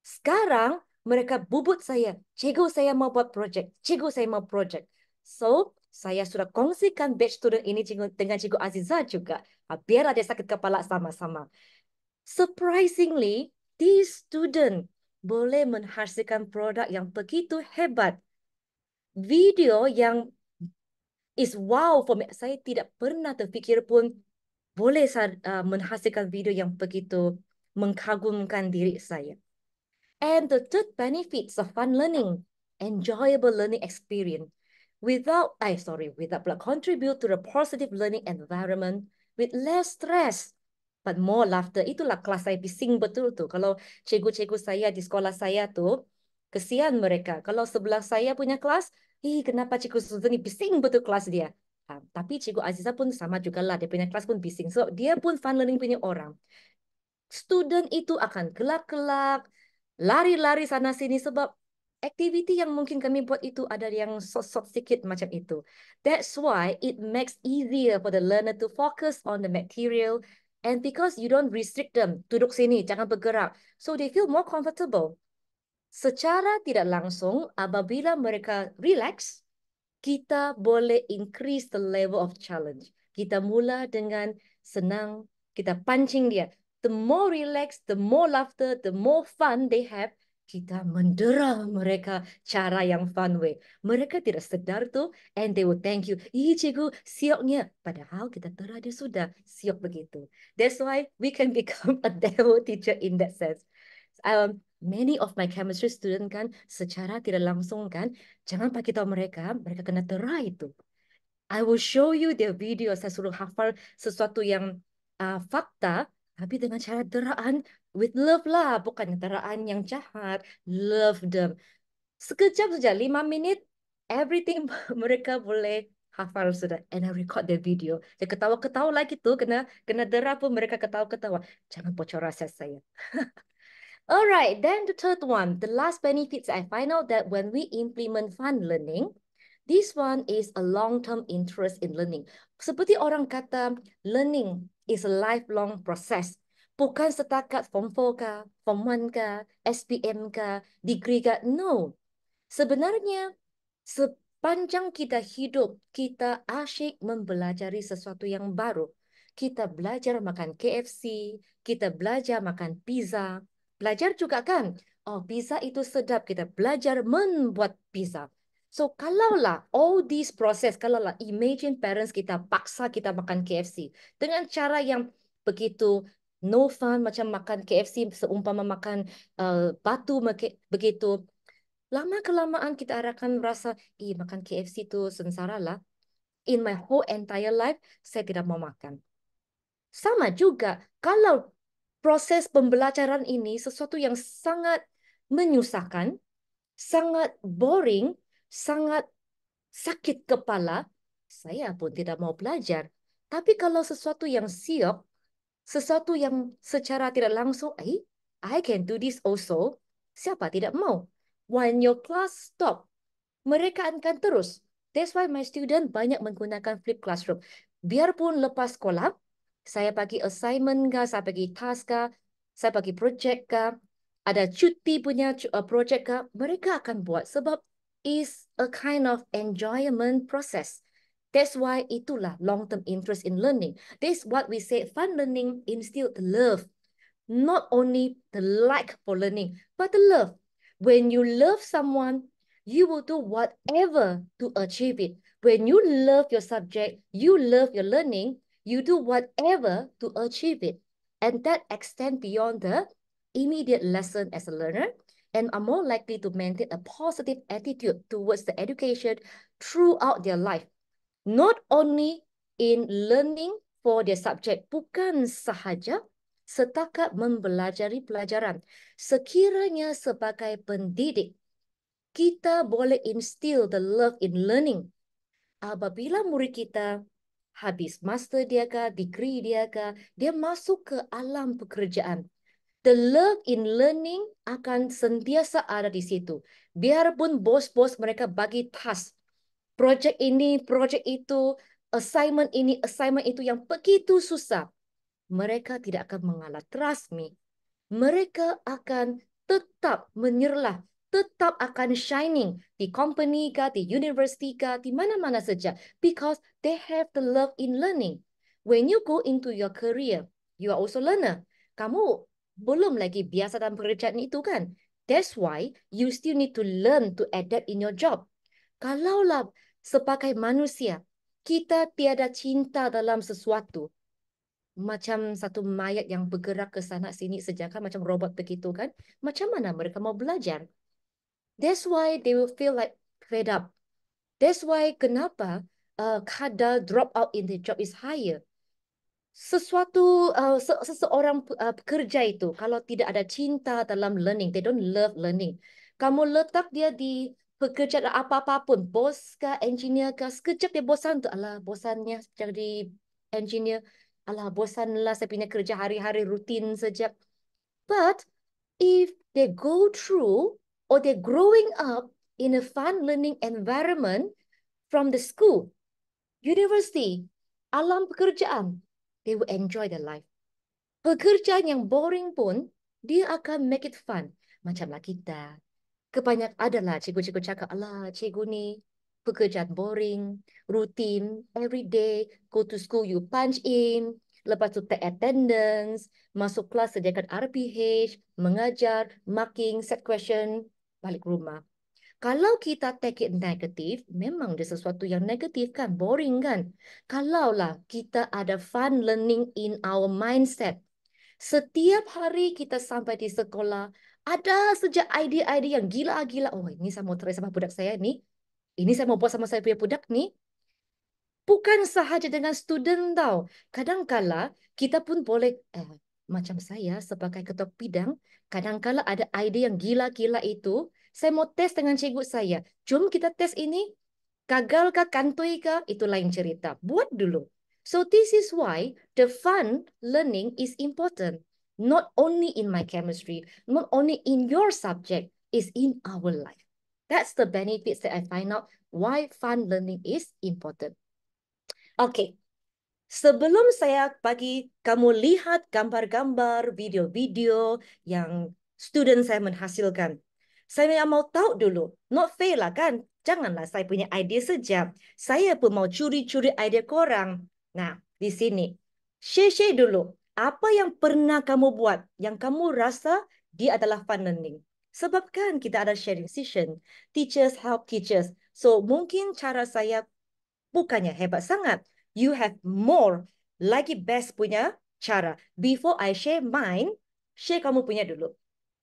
Sekarang mereka bubut saya, cikgu saya mau buat projek, cikgu saya mau projek. So, saya sudah kongsikan batch student ini dengan cikgu Aziza juga. Ah, biar ada sakit kepala sama-sama. Surprisingly, these student boleh menghasilkan produk yang begitu hebat. Video yang is wow for me. Saya tidak pernah terfikir pun boleh uh, menghasilkan video yang begitu mengkagumkan diri saya. And the third benefits of fun learning, enjoyable learning experience. Without, I sorry, without contribute to the positive learning environment with less stress but more laughter. Itulah kelas saya bising betul tu. Kalau cikgu-cikgu saya di sekolah saya tu, kesian mereka. Kalau sebelah saya punya kelas, ih eh, kenapa cikgu Suzan ni bising betul kelas dia. Ha, tapi cikgu Aziza pun sama juga lah. Dia punya kelas pun bising. So, dia pun fun learning punya orang. Student itu akan kelak-kelak, lari-lari sana-sini sebab aktiviti yang mungkin kami buat itu ada yang sot-sot sikit macam itu. That's why it makes easier for the learner to focus on the material And because you don't restrict them, duduk sini, jangan bergerak. So they feel more comfortable. Secara tidak langsung, apabila mereka relax, kita boleh increase the level of challenge. Kita mula dengan senang, kita pancing dia. The more relaxed, the more laughter, the more fun they have, kita mendera mereka cara yang fun way. Mereka tidak sedar tu and they will thank you. Ih cikgu, sioknya. Padahal kita dera dia sudah siok begitu. That's why we can become a devil teacher in that sense. Um, many of my chemistry student kan secara tidak langsung kan, jangan pakai tahu mereka, mereka kena tera itu. I will show you their video, saya suruh hafal sesuatu yang uh, fakta, tapi dengan cara deraan, with love lah bukan keteraan yang jahat love them sekejap saja lima minit everything mereka boleh hafal sudah and I record the video dia ketawa ketawa lagi tu kena kena dera pun mereka ketawa ketawa jangan bocor rasa saya alright then the third one the last benefits I find out that when we implement fun learning this one is a long term interest in learning seperti orang kata learning is a lifelong process bukan setakat form 4 ke, form 1 ke, SPM ke, degree ke. No. Sebenarnya, sepanjang kita hidup, kita asyik mempelajari sesuatu yang baru. Kita belajar makan KFC, kita belajar makan pizza. Belajar juga kan? Oh, pizza itu sedap. Kita belajar membuat pizza. So, kalaulah all these process, kalaulah imagine parents kita paksa kita makan KFC dengan cara yang begitu no fun macam makan KFC seumpama makan uh, batu begitu lama kelamaan kita akan rasa eh makan KFC tu sengsara lah in my whole entire life saya tidak mau makan sama juga kalau proses pembelajaran ini sesuatu yang sangat menyusahkan sangat boring sangat sakit kepala saya pun tidak mau belajar tapi kalau sesuatu yang siok sesuatu yang secara tidak langsung, eh, I can do this also. Siapa tidak mau? When your class stop, mereka akan terus. That's why my student banyak menggunakan flip classroom. Biarpun lepas sekolah, saya bagi assignment kah, saya bagi task kah, saya bagi project kah, ada cuti punya uh, project kah, mereka akan buat sebab is a kind of enjoyment process. That's why itulah long-term interest in learning. This what we say fun learning instilled love. Not only the like for learning, but the love. When you love someone, you will do whatever to achieve it. When you love your subject, you love your learning, you do whatever to achieve it. And that extends beyond the immediate lesson as a learner and are more likely to maintain a positive attitude towards the education throughout their life not only in learning for their subject, bukan sahaja setakat mempelajari pelajaran. Sekiranya sebagai pendidik, kita boleh instill the love in learning. Apabila murid kita habis master dia ke, degree dia ke, dia masuk ke alam pekerjaan. The love in learning akan sentiasa ada di situ. Biarpun bos-bos mereka bagi task, projek ini, projek itu, assignment ini, assignment itu yang begitu susah, mereka tidak akan mengalah. Trust me. Mereka akan tetap menyerlah, tetap akan shining di company ke, di university ke, di mana-mana saja. Because they have the love in learning. When you go into your career, you are also learner. Kamu belum lagi biasa dalam pekerjaan itu kan? That's why you still need to learn to adapt in your job. Kalaulah sebagai manusia, kita tiada cinta dalam sesuatu. Macam satu mayat yang bergerak ke sana sini sejakan macam robot begitu kan. Macam mana mereka mau belajar? That's why they will feel like fed up. That's why kenapa uh, kadar drop out in the job is higher. Sesuatu uh, seseorang uh, pekerja itu kalau tidak ada cinta dalam learning, they don't love learning. Kamu letak dia di pekerjaan lah, apa-apa pun, bos ke, engineer ke, sekejap dia bosan tu, alah bosannya jadi engineer, alah bosanlah saya punya kerja hari-hari rutin sekejap. But if they go through or they growing up in a fun learning environment from the school, university, alam pekerjaan, they will enjoy their life. Pekerjaan yang boring pun, dia akan make it fun. Macamlah kita, kebanyak adalah cikgu-cikgu cakap, Allah, cikgu ni pekerjaan boring, rutin, every day, go to school, you punch in, lepas tu take attendance, masuk kelas sediakan RPH, mengajar, marking, set question, balik rumah. Kalau kita take it negative, memang dia sesuatu yang negatif kan, boring kan. Kalaulah kita ada fun learning in our mindset, setiap hari kita sampai di sekolah, ada sejak idea-idea yang gila-gila. Oh, ini saya mau try sama budak saya ni. Ini saya mau buat sama saya punya budak ni. Bukan sahaja dengan student tau. Kadangkala kita pun boleh, eh, macam saya sebagai ketua bidang, kadangkala ada idea yang gila-gila itu, saya mau test dengan cikgu saya. Jom kita test ini. Gagal ke, kantoi ke, itu lain cerita. Buat dulu. So this is why the fun learning is important not only in my chemistry, not only in your subject, is in our life. That's the benefits that I find out why fun learning is important. Okay, sebelum saya bagi kamu lihat gambar-gambar, video-video yang student saya menghasilkan, saya yang mau tahu dulu, not fail lah kan? Janganlah saya punya idea saja. Saya pun mau curi-curi idea korang. Nah, di sini. Share-share dulu apa yang pernah kamu buat yang kamu rasa dia adalah fun learning. Sebabkan kita ada sharing session, teachers help teachers. So mungkin cara saya bukannya hebat sangat. You have more lagi best punya cara. Before I share mine, share kamu punya dulu.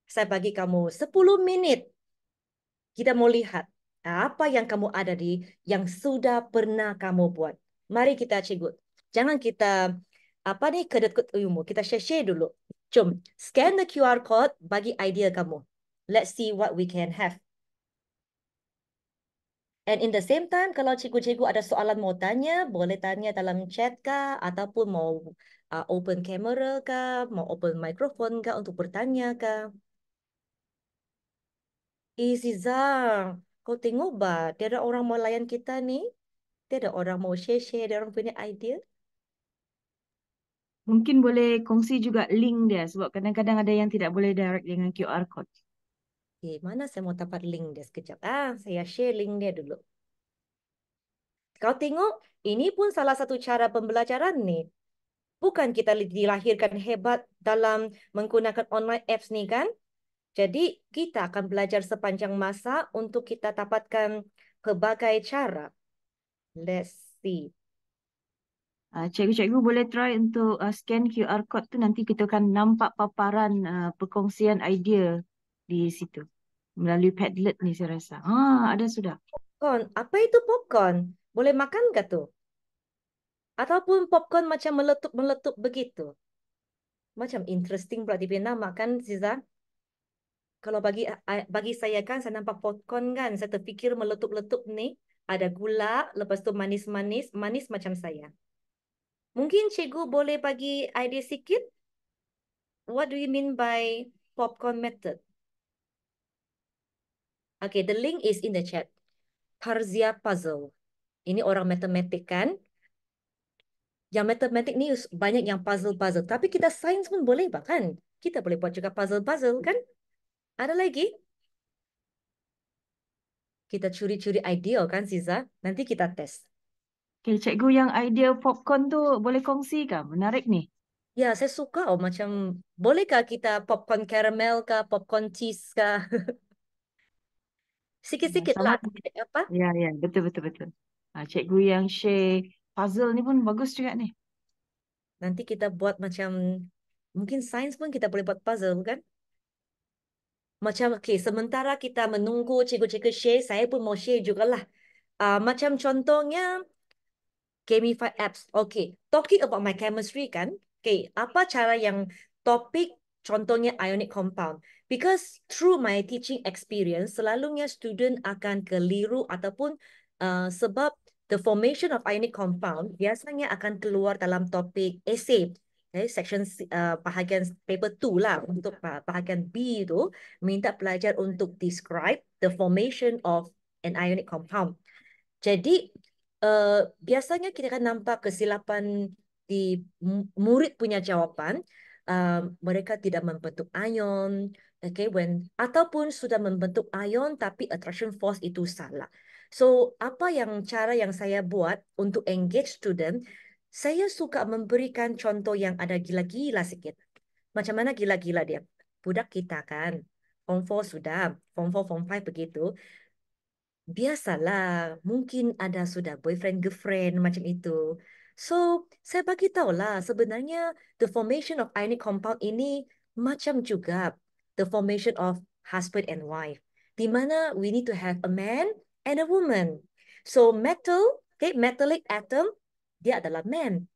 Saya bagi kamu 10 minit. Kita mau lihat apa yang kamu ada di yang sudah pernah kamu buat. Mari kita cikgu. Jangan kita apa ni kedekut ilmu. Kita share-share dulu. Jom, scan the QR code bagi idea kamu. Let's see what we can have. And in the same time, kalau cikgu-cikgu ada soalan mau tanya, boleh tanya dalam chat ka ataupun mau uh, open camera ka mau open microphone ka untuk bertanya ka Iziza, kau tengok ba tiada orang mau layan kita ni, tiada orang mau share-share dia orang punya idea mungkin boleh kongsi juga link dia sebab kadang-kadang ada yang tidak boleh direct dengan QR code. Okay, mana saya mau dapat link dia sekejap. Ah, saya share link dia dulu. Kau tengok, ini pun salah satu cara pembelajaran ni. Bukan kita dilahirkan hebat dalam menggunakan online apps ni kan? Jadi, kita akan belajar sepanjang masa untuk kita dapatkan pelbagai cara. Let's see. Ah, cikgu-cikgu boleh try untuk ah, scan QR code tu nanti kita akan nampak paparan uh, perkongsian idea di situ melalui Padlet ni saya rasa. Ah ada sudah. Popcorn, apa itu popcorn? Boleh makan ke tu? Ataupun popcorn macam meletup-meletup begitu. Macam interesting pula dia nama kan Ziza. Kalau bagi bagi saya kan saya nampak popcorn kan saya terfikir meletup-letup ni ada gula lepas tu manis-manis manis macam saya. Mungkin cikgu boleh bagi idea sikit? What do you mean by popcorn method? Okay, the link is in the chat. Tarzia Puzzle. Ini orang matematik kan? Yang matematik ni banyak yang puzzle-puzzle. Tapi kita sains pun boleh bahkan. Kita boleh buat juga puzzle-puzzle kan? Ada lagi? Kita curi-curi idea kan Siza? Nanti kita test. Okay, cikgu yang idea popcorn tu boleh kongsi ke? Menarik ni. Ya, saya suka oh. macam bolehkah kita popcorn caramel ke, popcorn cheese ke? Ya, Sikit-sikit lah. Apa? Ya, ya, betul, betul, betul. Ha, cikgu yang share puzzle ni pun bagus juga ni. Nanti kita buat macam, mungkin sains pun kita boleh buat puzzle kan? Macam, okay, sementara kita menunggu cikgu-cikgu share, saya pun mau share jugalah. Uh, macam contohnya, gamify apps. Okay, talking about my chemistry kan, okay, apa cara yang topik contohnya ionic compound? Because through my teaching experience, selalunya student akan keliru ataupun uh, sebab the formation of ionic compound biasanya akan keluar dalam topik essay. Okay, eh, section uh, bahagian paper 2 lah untuk bahagian B tu minta pelajar untuk describe the formation of an ionic compound. Jadi uh, biasanya kita akan nampak kesilapan di murid punya jawapan. Uh, mereka tidak membentuk ion, okay? When ataupun sudah membentuk ion tapi attraction force itu salah. So apa yang cara yang saya buat untuk engage student? Saya suka memberikan contoh yang ada gila-gila sedikit. Macam mana gila-gila dia? Budak kita kan, form 4 sudah, form 4, form 5 begitu biasalah mungkin ada sudah boyfriend girlfriend macam itu so saya bagi tahu lah, sebenarnya the formation of ionic compound ini macam juga the formation of husband and wife di mana we need to have a man and a woman so metal okay metallic atom dia adalah man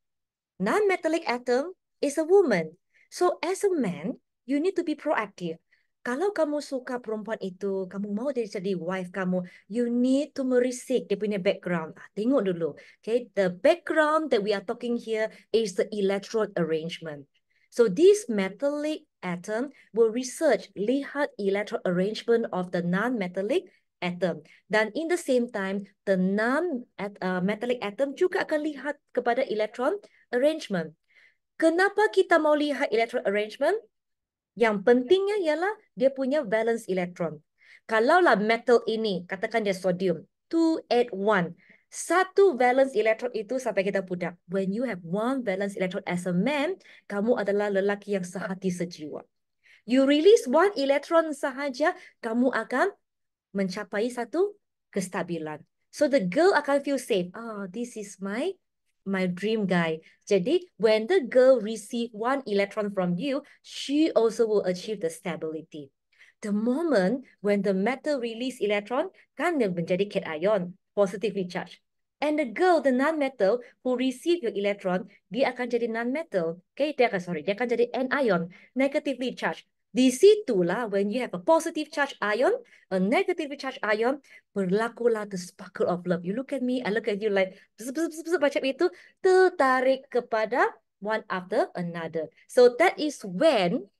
non metallic atom is a woman so as a man you need to be proactive kalau kamu suka perempuan itu, kamu mau dia jadi wife kamu, you need to merisik dia punya background. Ah, tengok dulu. Okay, the background that we are talking here is the electrode arrangement. So this metallic atom will research lihat electrode arrangement of the non-metallic atom. Dan in the same time, the non-metallic uh, atom juga akan lihat kepada electron arrangement. Kenapa kita mau lihat electron arrangement? Yang pentingnya ialah dia punya valence elektron. Kalaulah metal ini, katakan dia sodium, 281. Satu valence elektron itu sampai kita pudak. When you have one valence elektron as a man, kamu adalah lelaki yang sehati sejiwa. You release one electron sahaja, kamu akan mencapai satu kestabilan. So the girl akan feel safe. Oh, this is my my dream guy, Jadi, when the girl receives one electron from you, she also will achieve the stability. The moment when the metal release electron, kan dia menjadi cation, positively charged. And the girl, the non-metal who receive your electron, dia akan jadi non-metal. Okay, dia akan, sorry, dia akan jadi anion, negatively charged. Disitulah when you have a positive charge ion, a negative charge ion, berlakulah the sparkle of love. You look at me, I look at you like bzz, bzz, bzz, macam itu tertarik kepada one after another. So that is when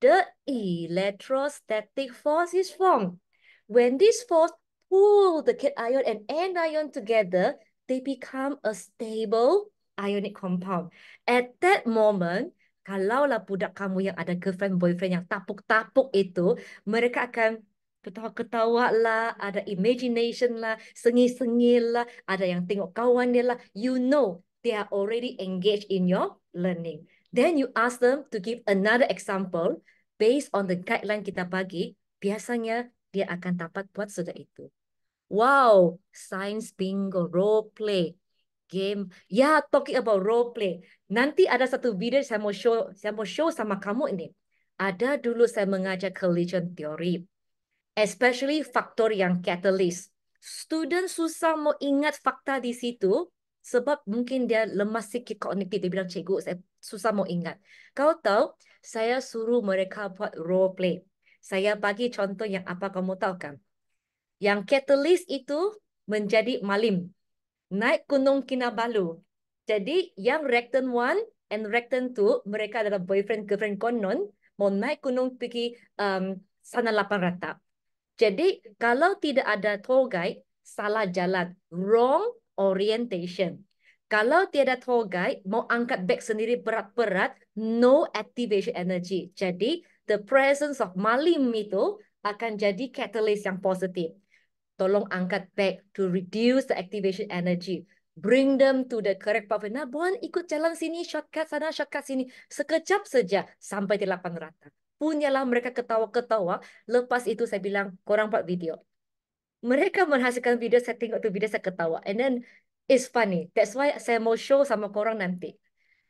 the electrostatic force is formed. When this force pull the cation and anion together, they become a stable ionic compound. At that moment, kalaulah budak kamu yang ada girlfriend boyfriend yang tapuk-tapuk itu mereka akan ketawa-ketawa lah ada imagination lah sengih-sengih lah ada yang tengok kawan dia lah you know they are already engaged in your learning then you ask them to give another example based on the guideline kita bagi biasanya dia akan dapat buat sudah itu wow science bingo role play game yeah talking about role play Nanti ada satu video saya mau show, saya mau show sama kamu ini. Ada dulu saya mengajar collision theory, especially faktor yang catalyst. Student susah mau ingat fakta di situ sebab mungkin dia lemah sikit kognitif. Dia bilang, cikgu, saya susah mau ingat. Kau tahu, saya suruh mereka buat role play. Saya bagi contoh yang apa kamu tahu kan. Yang catalyst itu menjadi malim. Naik gunung Kinabalu. Jadi yang rectan 1 and rectan 2 mereka adalah boyfriend girlfriend konon mau naik gunung pergi um, sana lapan rata. Jadi kalau tidak ada tour guide salah jalan wrong orientation. Kalau tiada tour guide mau angkat beg sendiri berat-berat no activation energy. Jadi the presence of malim itu akan jadi catalyst yang positif. Tolong angkat beg to reduce the activation energy bring them to the correct path. Nah, Bon, ikut jalan sini, shortcut sana, shortcut sini. Sekejap saja sampai di lapangan rata. Punyalah mereka ketawa-ketawa. Lepas itu saya bilang, korang buat video. Mereka menghasilkan video, saya tengok tu video, saya ketawa. And then, it's funny. That's why saya mau show sama korang nanti.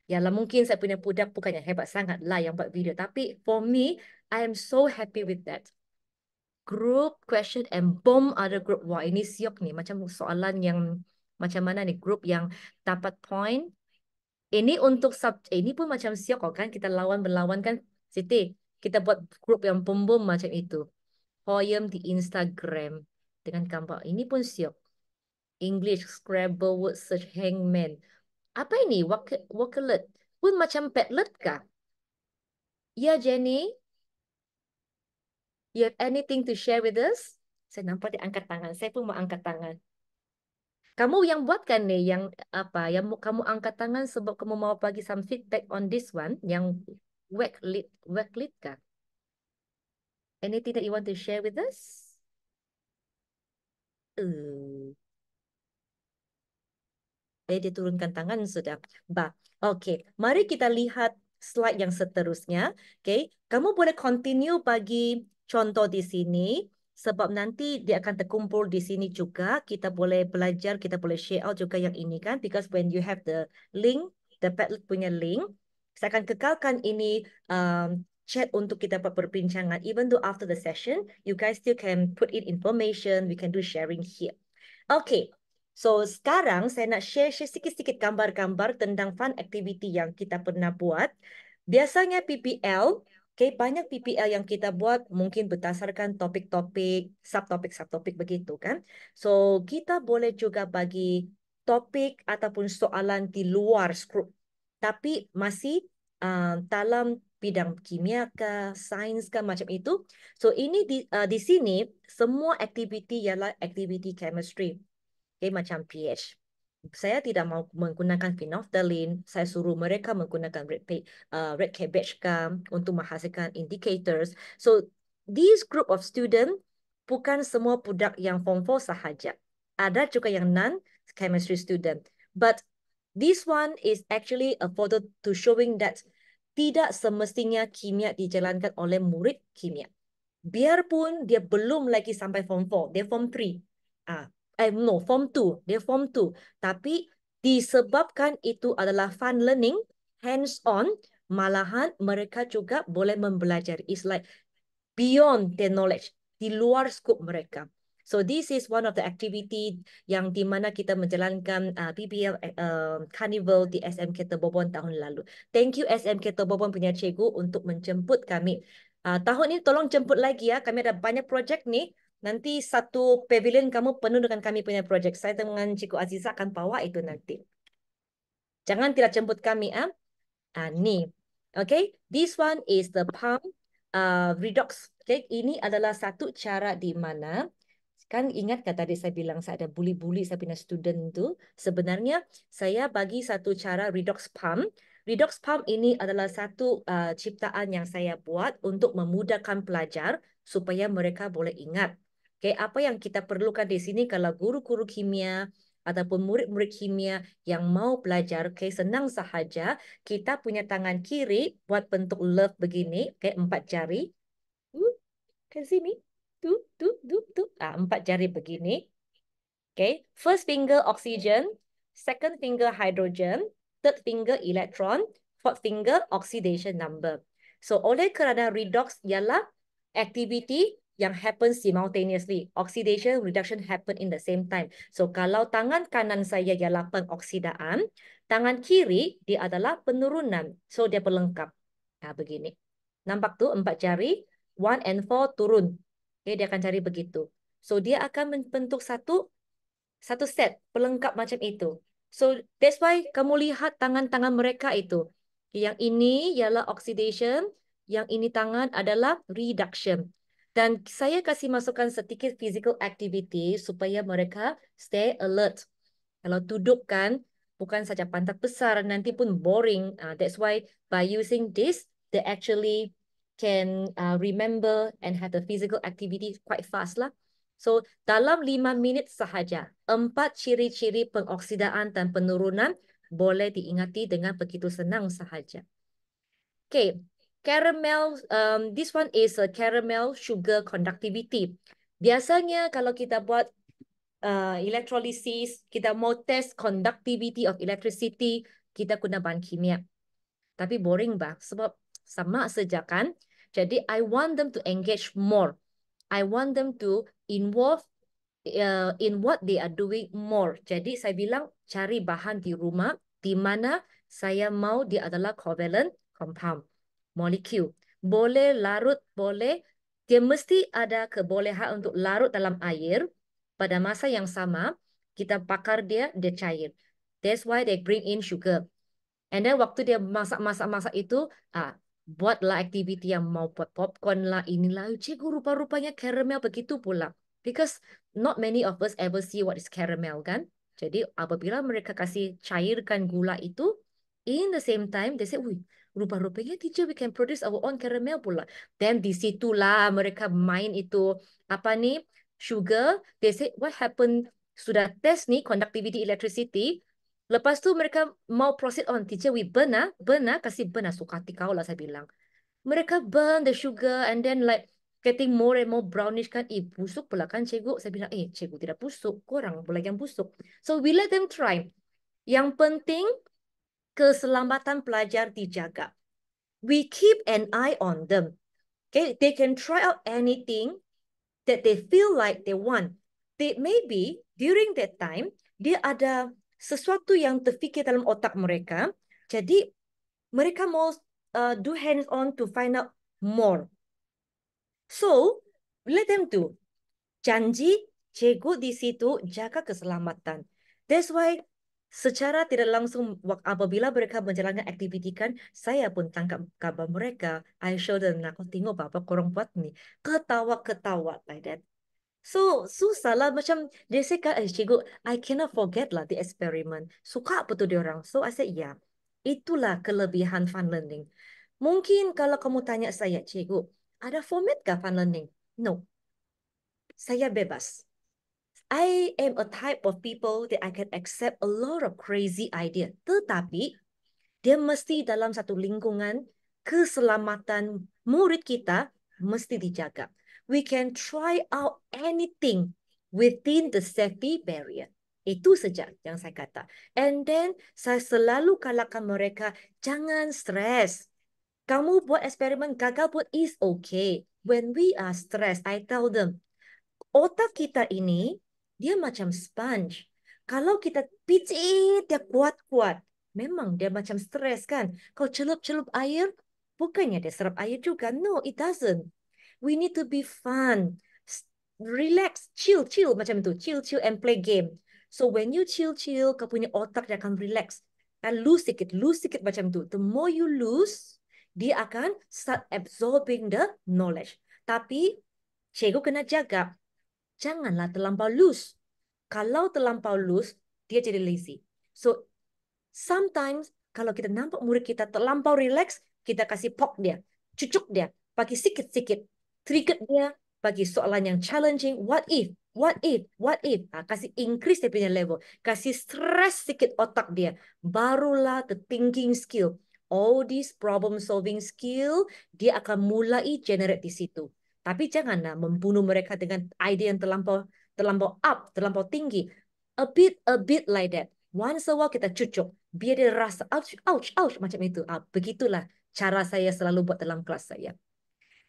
Yalah, mungkin saya punya budak yang hebat sangat lah yang buat video. Tapi for me, I am so happy with that. Group question and bomb other group. Wah, ini siok ni. Macam soalan yang macam mana ni grup yang dapat point ini untuk sub eh, ini pun macam siok kan kita lawan berlawan kan Siti kita buat grup yang pembom macam itu poem di Instagram dengan gambar ini pun siok English Scrabble word search hangman apa ini Wakelet pun macam petlet ka Ya Jenny you have anything to share with us saya nampak dia angkat tangan saya pun mau angkat tangan kamu yang buatkan nih yang apa yang kamu angkat tangan sebab kamu mau bagi some feedback on this one yang work lead work lead kan anything that you want to share with us uh. eh dia turunkan tangan sudah ba okay mari kita lihat slide yang seterusnya okay kamu boleh continue bagi contoh di sini sebab nanti dia akan terkumpul di sini juga kita boleh belajar kita boleh share out juga yang ini kan because when you have the link the Padlet punya link saya akan kekalkan ini um, chat untuk kita perbincangan even though after the session you guys still can put in information we can do sharing here okay so sekarang saya nak share, share sikit-sikit gambar-gambar tentang fun activity yang kita pernah buat biasanya PPL Okay, banyak PPL yang kita buat mungkin berdasarkan topik-topik, subtopik-subtopik begitu kan. So, kita boleh juga bagi topik ataupun soalan di luar skrup. Tapi masih uh, dalam bidang kimia ke, sains ke, macam itu. So, ini di, uh, di sini semua aktiviti ialah aktiviti chemistry. Okay, macam pH saya tidak mau menggunakan phenolphthalein, saya suruh mereka menggunakan red, uh, red cabbage gum untuk menghasilkan indicators. So, these group of student bukan semua produk yang form 4 sahaja. Ada juga yang non-chemistry student. But this one is actually a photo to showing that tidak semestinya kimia dijalankan oleh murid kimia. Biarpun dia belum lagi sampai form 4, dia form 3. Ah, eh, no, form 2. Dia form 2. Tapi disebabkan itu adalah fun learning, hands-on, malahan mereka juga boleh mempelajari. It's like beyond their knowledge, di luar skop mereka. So this is one of the activity yang di mana kita menjalankan uh, PBL uh, eh, um, Carnival di SMK Terbobon tahun lalu. Thank you SMK Terbobon punya cikgu untuk menjemput kami. Uh, tahun ini tolong jemput lagi ya. Kami ada banyak projek ni. Nanti satu pavilion kamu penuh dengan kami punya projek. Saya dengan Cikgu Aziza akan bawa itu nanti. Jangan tidak jemput kami. Eh? Ah, ni. Okay. This one is the palm uh, redox. Okay. Ini adalah satu cara di mana. Kan ingat kan tadi saya bilang saya ada buli-buli saya punya student tu. Sebenarnya saya bagi satu cara redox palm. Redox palm ini adalah satu uh, ciptaan yang saya buat untuk memudahkan pelajar supaya mereka boleh ingat. Okay, apa yang kita perlukan di sini kalau guru-guru kimia ataupun murid-murid kimia yang mau belajar, okay, senang sahaja kita punya tangan kiri buat bentuk love begini, okay, empat jari. Kan sini? Tu, tu, tu, tu. Ah, empat jari begini. Okay, first finger oxygen, second finger hydrogen, third finger electron, fourth finger oxidation number. So, oleh kerana redox ialah aktiviti yang happen simultaneously. Oxidation reduction happen in the same time. So kalau tangan kanan saya ialah pengoksidaan, tangan kiri dia adalah penurunan. So dia pelengkap. Nah ha, begini. Nampak tu empat jari, one and four turun. Okay, dia akan cari begitu. So dia akan membentuk satu satu set pelengkap macam itu. So that's why kamu lihat tangan-tangan mereka itu. Yang ini ialah oxidation, yang ini tangan adalah reduction. Dan saya kasih masukan sedikit physical activity supaya mereka stay alert. Kalau duduk kan, bukan saja pantat besar, nanti pun boring. Uh, that's why by using this, they actually can uh, remember and have the physical activity quite fast lah. So, dalam lima minit sahaja, empat ciri-ciri pengoksidaan dan penurunan boleh diingati dengan begitu senang sahaja. Okay, caramel, um, this one is a caramel sugar conductivity. Biasanya kalau kita buat uh, electrolysis, kita mau test conductivity of electricity, kita guna bahan kimia. Tapi boring bah, sebab sama saja kan. Jadi I want them to engage more. I want them to involve uh, in what they are doing more. Jadi saya bilang cari bahan di rumah di mana saya mau dia adalah covalent compound molekul. Boleh larut, boleh. Dia mesti ada kebolehan untuk larut dalam air. Pada masa yang sama, kita pakar dia, dia cair. That's why they bring in sugar. And then waktu dia masak-masak-masak itu, ah, buatlah aktiviti yang mau buat popcorn lah, inilah. Cikgu rupa-rupanya caramel begitu pula. Because not many of us ever see what is caramel kan. Jadi apabila mereka kasih cairkan gula itu, in the same time, they say, wuih, rupa-rupanya teacher we can produce our own caramel pula. Then di situ lah mereka main itu apa ni sugar. They say what happen? sudah test ni conductivity electricity. Lepas tu mereka mau proceed on teacher we burn ah burn ah kasih burn ah suka hati lah saya bilang. Mereka burn the sugar and then like getting more and more brownish kan. Eh, busuk pula kan cikgu. Saya bilang, eh cikgu tidak busuk. korang pula yang busuk. So, we let them try. Yang penting, keselamatan pelajar dijaga. We keep an eye on them. Okay, they can try out anything that they feel like they want. They maybe during that time dia ada sesuatu yang terfikir dalam otak mereka. Jadi mereka mau uh, do hands on to find out more. So let them do. Janji cikgu di situ jaga keselamatan. That's why Secara tidak langsung, apabila mereka menjalankan aktiviti kan, saya pun tangkap kabar mereka. I show them, aku tengok bapa apa korang buat ni. Ketawa-ketawa like that. So, susah lah. Macam, dia cakap, eh, cikgu, I cannot forget lah the experiment. Suka betul dia orang. So, I said, yeah. Itulah kelebihan fun learning. Mungkin kalau kamu tanya saya, cikgu, ada format ke fun learning? No. Saya bebas. I am a type of people that I can accept a lot of crazy idea. Tetapi, dia mesti dalam satu lingkungan keselamatan murid kita mesti dijaga. We can try out anything within the safety barrier. Itu saja yang saya kata. And then, saya selalu kalahkan mereka, jangan stres. Kamu buat eksperimen gagal pun is okay. When we are stressed, I tell them, otak kita ini dia macam sponge. Kalau kita picit dia kuat-kuat, memang dia macam stres kan. Kau celup-celup air, bukannya dia serap air juga. No, it doesn't. We need to be fun. Relax, chill, chill macam tu. Chill, chill and play game. So when you chill, chill, kau punya otak dia akan relax. And lose sikit, lose sikit macam tu. The more you lose, dia akan start absorbing the knowledge. Tapi, cikgu kena jaga janganlah terlampau loose. Kalau terlampau loose, dia jadi lazy. So, sometimes kalau kita nampak murid kita terlampau relax, kita kasih pok dia, cucuk dia, bagi sikit-sikit, trigger dia, bagi soalan yang challenging, what if, what if, what if, ha, kasih increase dia punya level, kasih stress sikit otak dia, barulah the thinking skill, all these problem solving skill, dia akan mulai generate di situ. Tapi janganlah membunuh mereka dengan idea yang terlampau terlampau up, terlampau tinggi. A bit, a bit like that. Once a while kita cucuk, biar dia rasa ouch, ouch, ouch macam itu. Ah, begitulah cara saya selalu buat dalam kelas saya.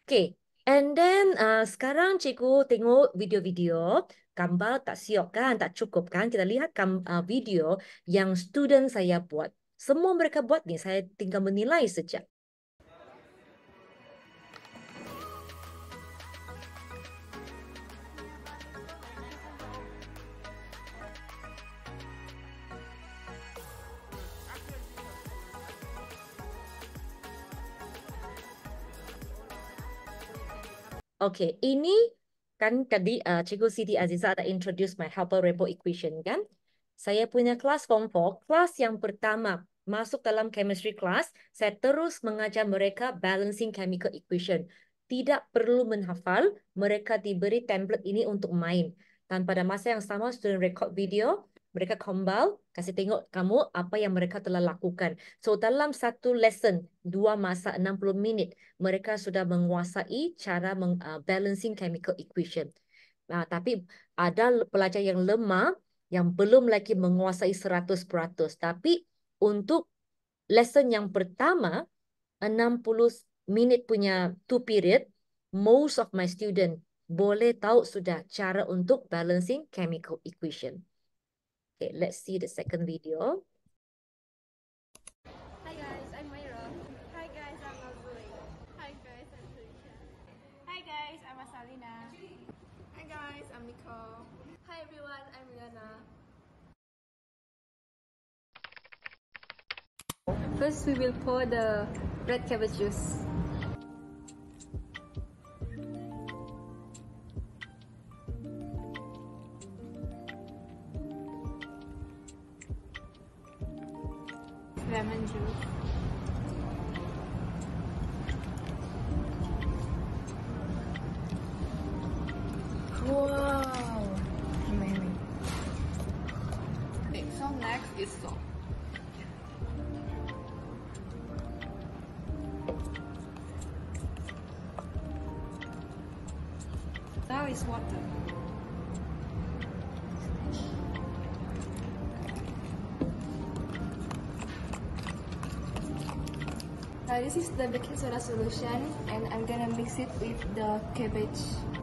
Okay, and then uh, sekarang cikgu tengok video-video. Gambar tak siok kan, tak cukup kan. Kita lihat kam, uh, video yang student saya buat. Semua mereka buat ni, saya tinggal menilai saja. Okay, ini kan tadi uh, Cikgu Siti Aziza ada introduce my helper rainbow equation kan. Saya punya kelas form 4, kelas yang pertama masuk dalam chemistry class, saya terus mengajar mereka balancing chemical equation. Tidak perlu menghafal, mereka diberi template ini untuk main. Dan pada masa yang sama, student record video, mereka kembali kasih tengok kamu apa yang mereka telah lakukan. So dalam satu lesson dua masa 60 minit mereka sudah menguasai cara meng, uh, balancing chemical equation. Uh, tapi ada pelajar yang lemah yang belum lagi menguasai 100%. Tapi untuk lesson yang pertama 60 minit punya two period most of my student boleh tahu sudah cara untuk balancing chemical equation. Okay, let's see the second video. Hi guys, I'm Myra. Hi guys, I'm Azuli. Hi guys, I'm Trisha. Hi guys, I'm Asalina. Hi guys, I'm Nicole. Hi everyone, I'm Rihanna. First, we will pour the red cabbage juice. this is the baking soda solution and I'm gonna mix it with the cabbage.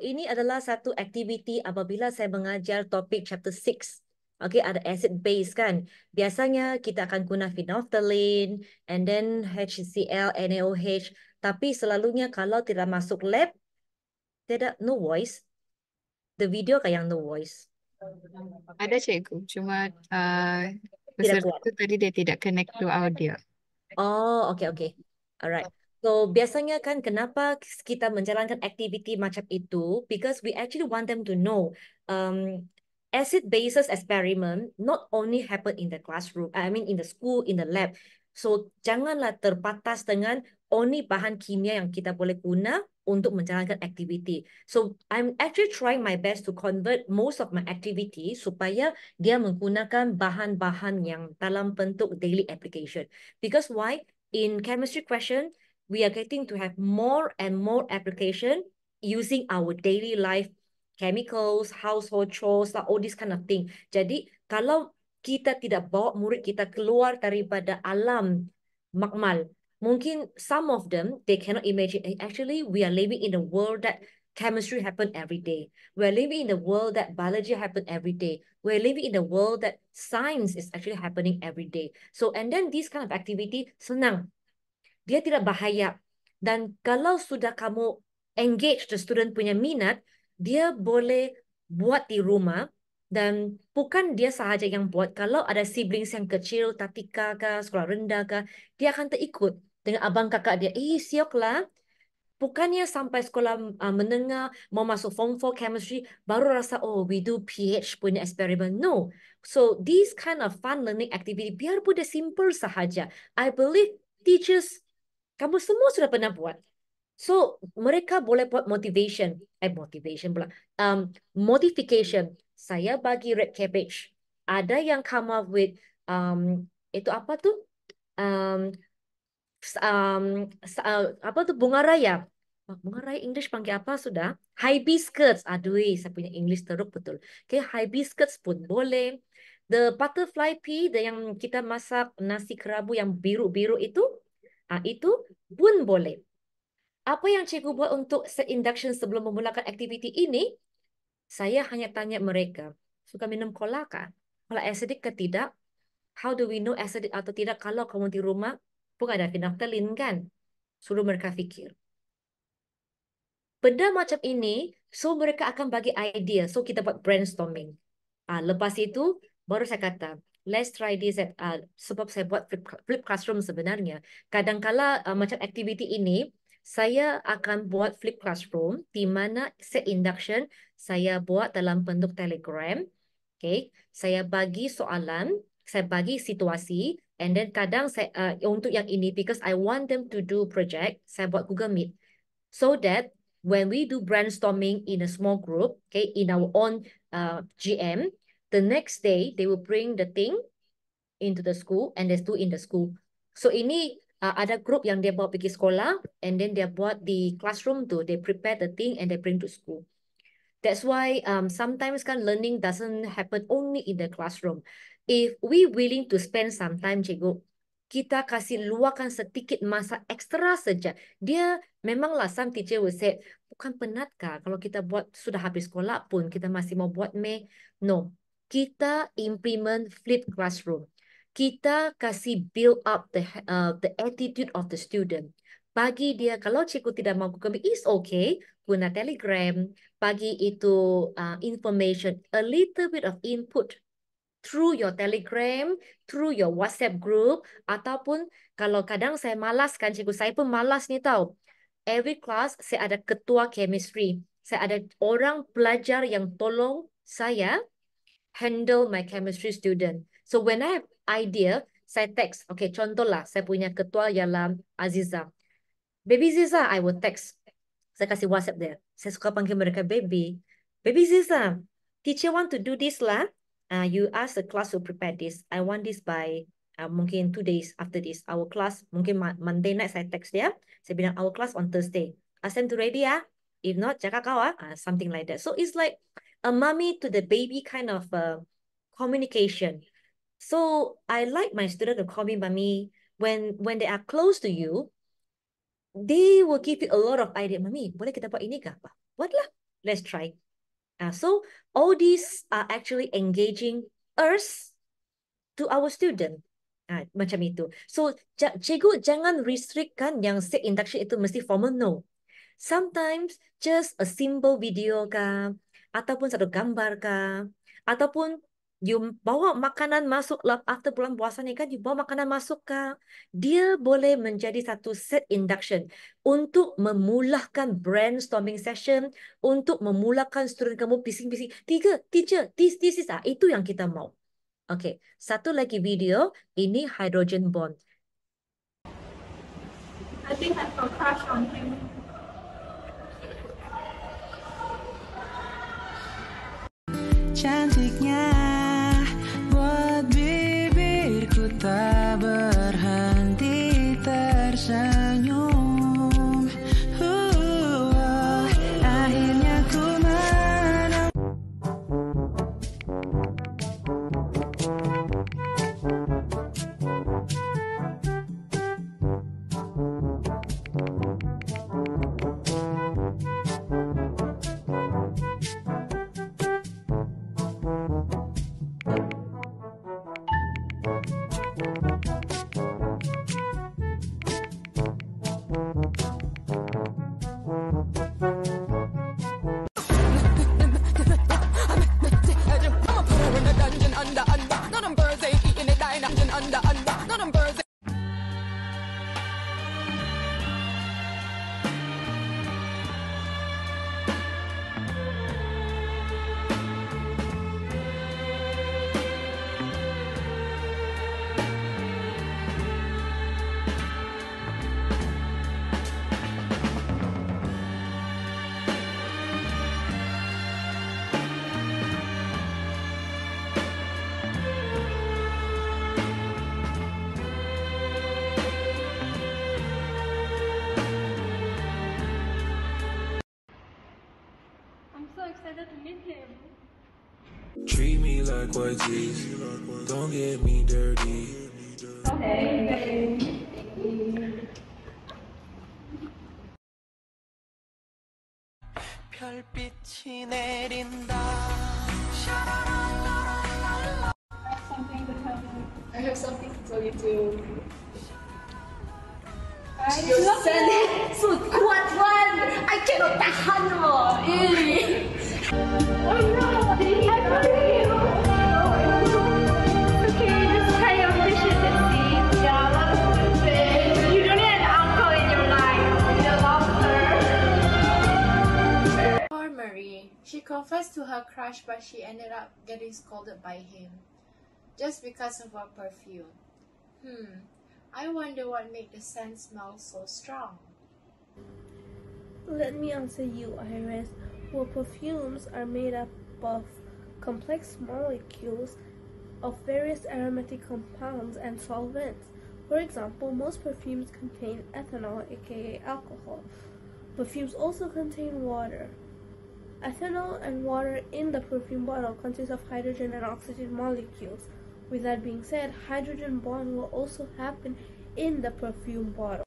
ini adalah satu aktiviti apabila saya mengajar topik chapter 6. Okay, ada acid base kan. Biasanya kita akan guna phenolphthalein and then HCl, NaOH. Tapi selalunya kalau tidak masuk lab, tidak no voice. The video kan yang no voice. Ada cikgu, cuma uh, peserta itu tadi dia tidak connect to audio. Oh, okay, okay. Alright. So biasanya kan kenapa kita menjalankan aktiviti macam itu because we actually want them to know um acid basis experiment not only happen in the classroom I mean in the school in the lab so janganlah terbatas dengan only bahan kimia yang kita boleh guna untuk menjalankan aktiviti so I'm actually trying my best to convert most of my activity supaya dia menggunakan bahan-bahan yang dalam bentuk daily application because why in chemistry question we are getting to have more and more application using our daily life, chemicals, household chores, all this kind of thing. Jadi kalau kita tidak bawa murid kita keluar daripada alam makmal, mungkin some of them, they cannot imagine, eh, actually we are living in a world that chemistry happen every day. We're living in a world that biology happen every day. We're living in a world that science is actually happening every day. So, and then this kind of activity senang dia tidak bahaya. Dan kalau sudah kamu engage the student punya minat, dia boleh buat di rumah dan bukan dia sahaja yang buat. Kalau ada siblings yang kecil, tatika ke, sekolah rendah ke, dia akan terikut dengan abang kakak dia. Eh, sioklah. Bukannya sampai sekolah uh, menengah, mau masuk form 4 chemistry, baru rasa, oh, we do PH punya eksperimen. No. So, this kind of fun learning activity, biar pun dia simple sahaja. I believe teachers kamu semua sudah pernah buat. So, mereka boleh buat motivation. Eh, motivation pula. Um, modification. Saya bagi red cabbage. Ada yang come up with, um, itu apa tu? Um, um, uh, apa tu? Bunga raya. Oh, bunga raya English panggil apa sudah? High biscuits. Aduh, saya punya English teruk betul. Okay, high biscuits pun boleh. The butterfly pea, the yang kita masak nasi kerabu yang biru-biru itu, Ha, itu pun boleh. Apa yang cikgu buat untuk set induction sebelum memulakan aktiviti ini? Saya hanya tanya mereka, suka minum cola kah? Kalau acidic ke tidak? How do we know acidic atau tidak kalau kamu di rumah pun ada phenolphthalein kan? Suruh mereka fikir. Benda macam ini, so mereka akan bagi idea. So kita buat brainstorming. Ha, lepas itu, baru saya kata, let's try this at, uh, sebab saya buat flip, flip classroom sebenarnya. Kadangkala uh, macam aktiviti ini, saya akan buat flip classroom di mana set induction saya buat dalam bentuk telegram. Okay. Saya bagi soalan, saya bagi situasi, and then kadang saya uh, untuk yang ini, because I want them to do project, saya buat Google Meet. So that when we do brainstorming in a small group, okay, in our own uh, GM, the next day they will bring the thing into the school and they're still in the school. So ini uh, ada group yang dia bawa pergi sekolah and then dia buat di classroom tu. They prepare the thing and they bring to school. That's why um sometimes kan learning doesn't happen only in the classroom. If we willing to spend some time, cikgu, kita kasih luangkan sedikit masa ekstra saja. Dia memanglah some teacher will say, bukan penatkah kalau kita buat sudah habis sekolah pun kita masih mau buat meh? No, kita implement flip classroom. Kita kasih build up the uh, the attitude of the student. Bagi dia, kalau cikgu tidak mampu kami it's okay, guna telegram, bagi itu uh, information, a little bit of input through your telegram, through your WhatsApp group, ataupun kalau kadang saya malas kan cikgu, saya pun malas ni tau. Every class, saya ada ketua chemistry. Saya ada orang pelajar yang tolong saya handle my chemistry student. So when I have idea, saya text. Okay, contoh lah, saya punya ketua ialah Aziza. Baby Ziza, I will text. Saya kasih WhatsApp dia. Saya suka panggil mereka baby. Baby Ziza, teacher want to do this lah. Uh, you ask the class to prepare this. I want this by uh, mungkin two days after this. Our class, mungkin Monday night saya text dia. Saya bilang, our class on Thursday. Ask them to ready ah? If not, jaga kau ah. Uh, something like that. So it's like, a mommy to the baby kind of uh, communication. So I like my student to call me mummy When when they are close to you, they will give you a lot of idea. Mummy, boleh kita buat ini ke what lah, Let's try. Uh, so all these are actually engaging us to our student. Uh, macam itu. So cikgu jangan restrictkan yang set induction itu mesti formal. No. Sometimes just a simple video ke, ataupun satu gambar ke ataupun you bawa makanan masuk love after bulan puasa ni kan you bawa makanan masuk ke dia boleh menjadi satu set induction untuk memulakan brainstorming session untuk memulakan student kamu bising-bising tiga teacher this this is ah itu yang kita mau okey satu lagi video ini hydrogen bond I think I have a crush on him. cantiknya buat bibirku tak 별빛이 내린다 I have something to tell you. I have something you too. You said it so kuat one. I cannot tahan Really. oh no. She confessed to her crush, but she ended up getting scolded by him just because of her perfume. Hmm, I wonder what made the scent smell so strong. Let me answer you, Iris. Well, perfumes are made up of complex molecules of various aromatic compounds and solvents. For example, most perfumes contain ethanol, aka alcohol. Perfumes also contain water. Ethanol and water in the perfume bottle consists of hydrogen and oxygen molecules. With that being said, hydrogen bond will also happen in the perfume bottle.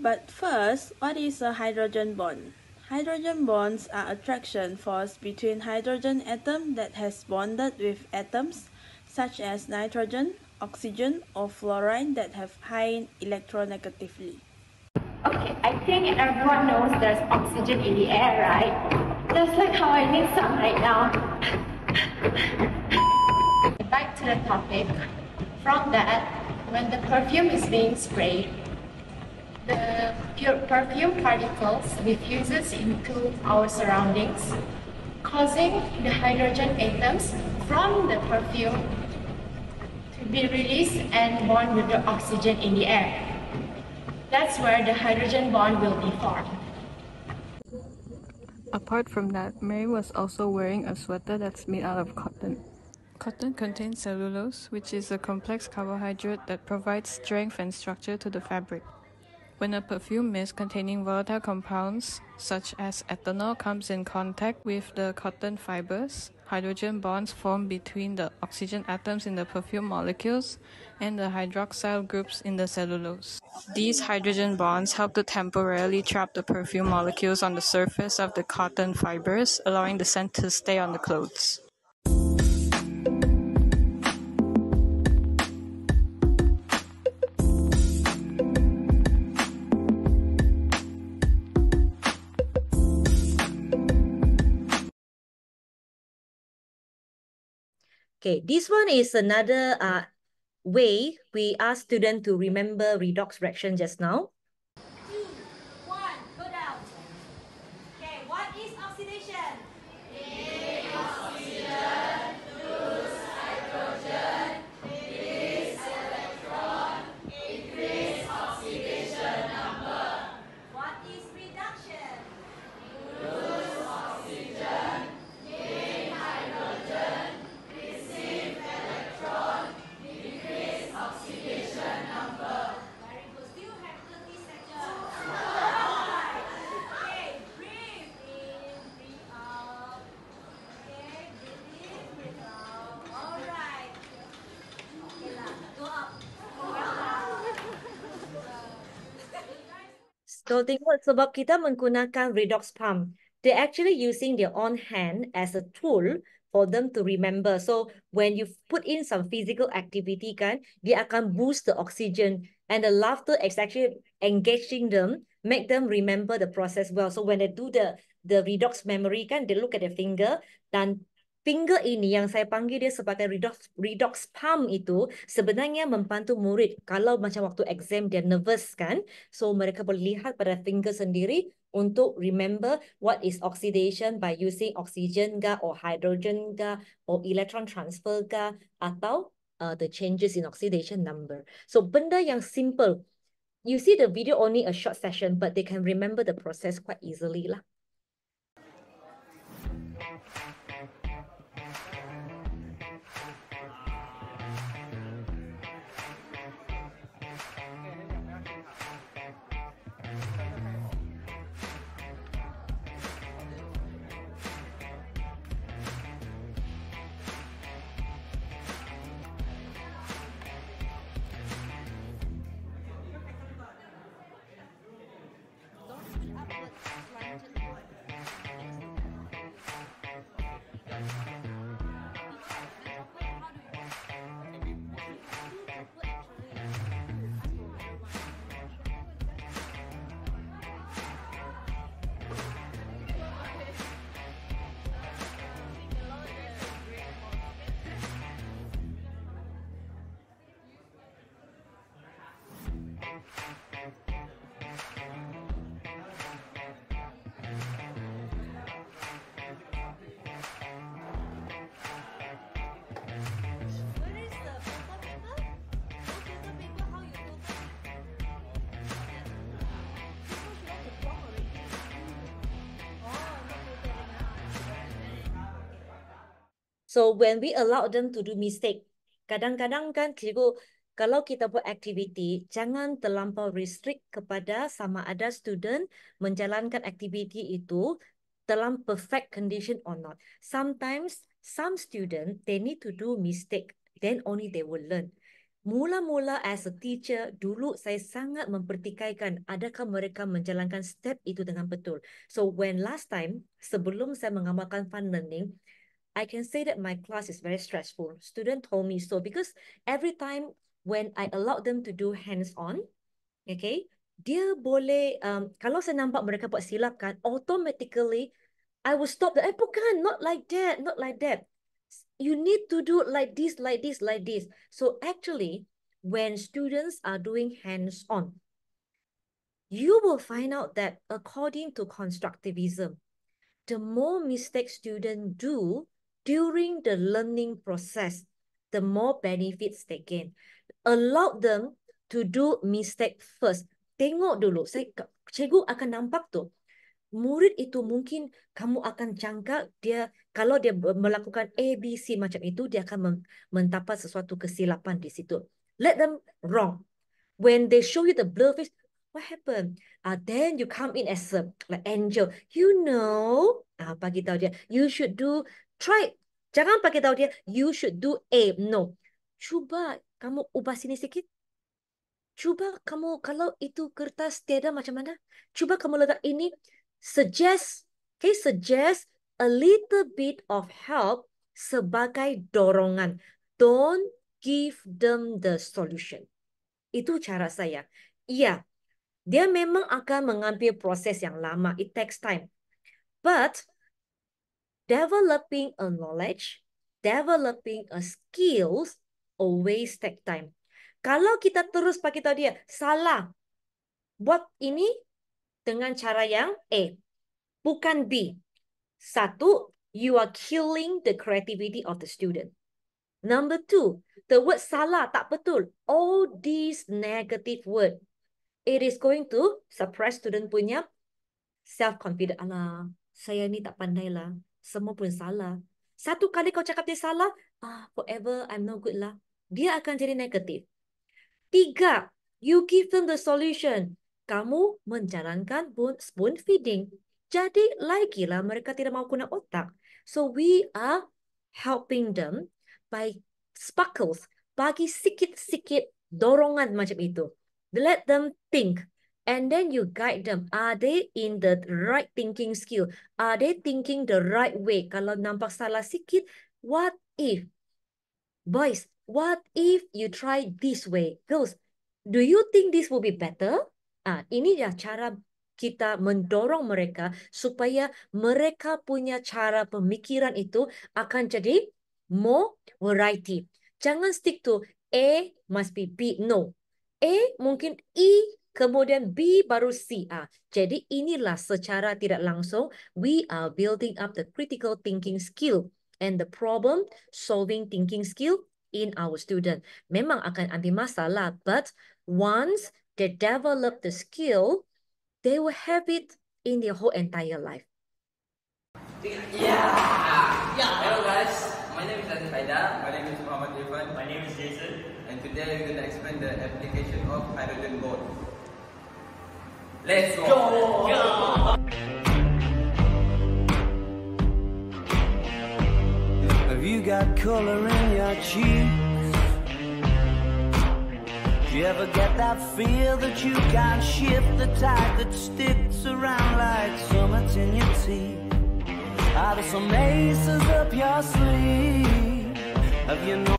But first, what is a hydrogen bond? Hydrogen bonds are attraction force between hydrogen atom that has bonded with atoms such as nitrogen, oxygen, or fluorine that have high electronegativity. Okay, I think everyone knows there's oxygen in the air, right? That's like how I need some right now. Back to the topic. From that, when the perfume is being sprayed, the perfume particles diffuses into our surroundings, causing the hydrogen atoms from the perfume to be released and bond with the oxygen in the air. That's where the hydrogen bond will be formed. Apart from that, Mary was also wearing a sweater that's made out of cotton. Cotton contains cellulose, which is a complex carbohydrate that provides strength and structure to the fabric. When a perfume mist containing volatile compounds, such as ethanol, comes in contact with the cotton fibers, hydrogen bonds form between the oxygen atoms in the perfume molecules and the hydroxyl groups in the cellulose. These hydrogen bonds help to temporarily trap the perfume molecules on the surface of the cotton fibers, allowing the scent to stay on the clothes. Okay, this one is another uh, way we ask students to remember redox reaction just now. So think sebab kita menggunakan redox pump. They actually using their own hand as a tool for them to remember. So when you put in some physical activity kan, dia akan boost the oxygen and the laughter is actually engaging them, make them remember the process well. So when they do the the redox memory kan, they look at their finger dan finger ini yang saya panggil dia sebagai redox, redox palm itu sebenarnya membantu murid kalau macam waktu exam dia nervous kan. So mereka boleh lihat pada finger sendiri untuk remember what is oxidation by using oxygen ga or hydrogen ga or electron transfer ga atau uh, the changes in oxidation number. So benda yang simple. You see the video only a short session but they can remember the process quite easily lah. So when we allow them to do mistake, kadang-kadang kan cikgu, kalau kita buat aktiviti, jangan terlampau restrict kepada sama ada student menjalankan aktiviti itu dalam perfect condition or not. Sometimes, some student, they need to do mistake. Then only they will learn. Mula-mula as a teacher, dulu saya sangat mempertikaikan adakah mereka menjalankan step itu dengan betul. So when last time, sebelum saya mengamalkan fun learning, I can say that my class is very stressful. Student told me so because every time when I allow them to do hands-on, okay, dia boleh, um, kalau saya nampak mereka buat silap kan, automatically I will stop the Eh, bukan, not like that, not like that. You need to do like this, like this, like this. So actually, when students are doing hands-on, you will find out that according to constructivism, the more mistakes students do, during the learning process, the more benefits they gain. Allow them to do mistake first. Tengok dulu. Saya, cikgu akan nampak tu. Murid itu mungkin kamu akan jangka dia kalau dia melakukan ABC macam itu dia akan mendapat sesuatu kesilapan di situ. Let them wrong. When they show you the blur face, what happened? Ah, uh, then you come in as a like angel. You know, ah, uh, bagi tahu dia, you should do try jangan pakai tahu dia you should do a no cuba kamu ubah sini sikit cuba kamu kalau itu kertas tiada macam mana cuba kamu letak ini suggest okay suggest a little bit of help sebagai dorongan don't give them the solution itu cara saya ya yeah, dia memang akan mengambil proses yang lama it takes time but developing a knowledge, developing a skills always take time. Kalau kita terus pakai tahu dia, salah. Buat ini dengan cara yang A. Bukan B. Satu, you are killing the creativity of the student. Number two, the word salah tak betul. All these negative word, it is going to suppress student punya self-confidence. Alah, saya ni tak pandai lah semua pun salah. Satu kali kau cakap dia salah, ah forever I'm no good lah. Dia akan jadi negatif. Tiga, you give them the solution. Kamu menjalankan spoon feeding. Jadi lagi lah mereka tidak mahu guna otak. So we are helping them by sparkles. Bagi sikit-sikit dorongan macam itu. Let them think and then you guide them. Are they in the right thinking skill? Are they thinking the right way? Kalau nampak salah sikit, what if? Boys, what if you try this way? Girls, do you think this will be better? Ah, ini dia cara kita mendorong mereka supaya mereka punya cara pemikiran itu akan jadi more variety. Jangan stick to A must be B. No. A mungkin E kemudian B baru C. Ah. Jadi inilah secara tidak langsung we are building up the critical thinking skill and the problem solving thinking skill in our student. Memang akan ada masalah but once they develop the skill they will have it in their whole entire life. Yeah. yeah. Hello guys. My name is Adin Faida. My name is Muhammad Irfan. My name is Jason. And today we're going to explain the application of hydrogen bond. Let's go. go. go. Have you got color in your cheeks? Do you ever get that feel that you can't shift the tide that sticks around like summits in your teeth? Are there some aces up your sleeve? Have you no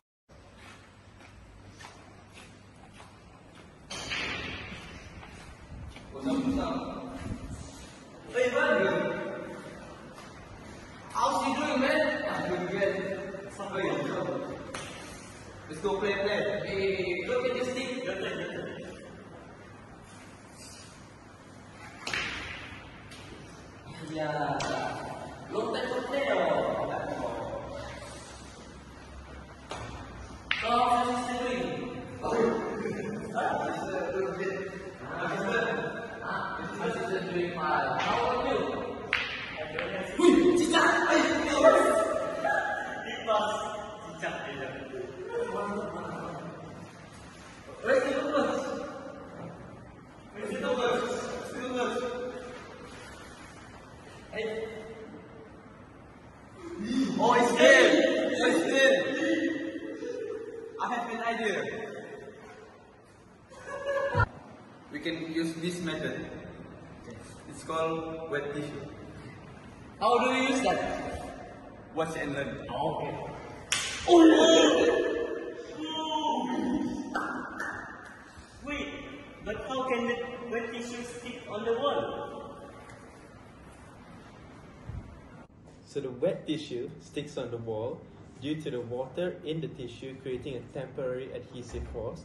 tissue sticks on the wall due to the water in the tissue creating a temporary adhesive force,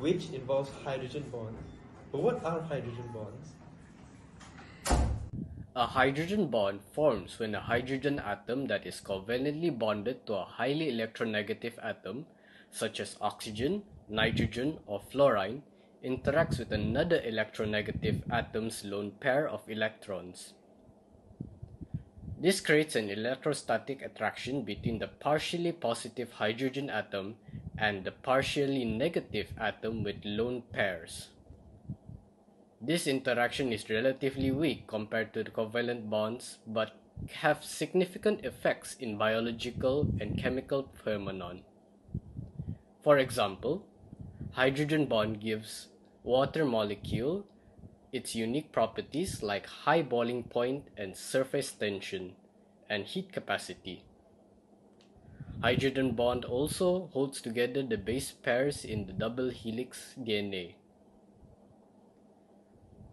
which involves hydrogen bonds. But what are hydrogen bonds? A hydrogen bond forms when a hydrogen atom that is covalently bonded to a highly electronegative atom, such as oxygen, nitrogen, or fluorine, interacts with another electronegative atom's lone pair of electrons. This creates an electrostatic attraction between the partially positive hydrogen atom and the partially negative atom with lone pairs. This interaction is relatively weak compared to the covalent bonds but have significant effects in biological and chemical phenomenon. For example, hydrogen bond gives water molecule its unique properties like high boiling point and surface tension and heat capacity. Hydrogen bond also holds together the base pairs in the double helix DNA.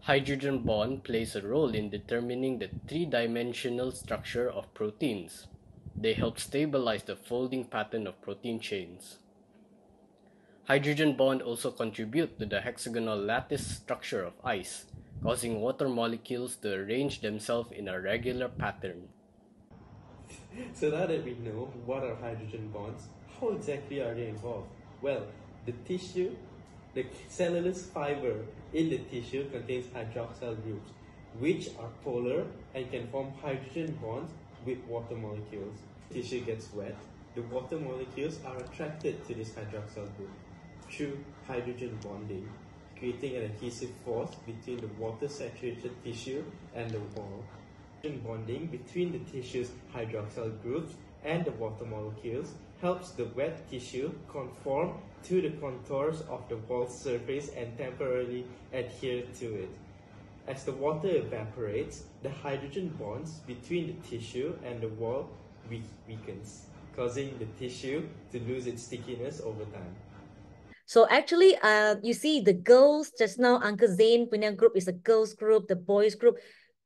Hydrogen bond plays a role in determining the three-dimensional structure of proteins. They help stabilize the folding pattern of protein chains. Hydrogen bond also contribute to the hexagonal lattice structure of ice, causing water molecules to arrange themselves in a regular pattern. So now that we know what are hydrogen bonds, how exactly are they involved? Well, the tissue, the cellulose fiber in the tissue contains hydroxyl groups, which are polar and can form hydrogen bonds with water molecules. Tissue gets wet, the water molecules are attracted to this hydroxyl group through hydrogen bonding, creating an adhesive force between the water-saturated tissue and the wall. Hydrogen bonding between the tissue's hydroxyl groups and the water molecules helps the wet tissue conform to the contours of the wall surface and temporarily adhere to it. As the water evaporates, the hydrogen bonds between the tissue and the wall weakens, causing the tissue to lose its stickiness over time. So actually, uh, you see the girls, just now Uncle Zain punya group is a girls group, the boys group.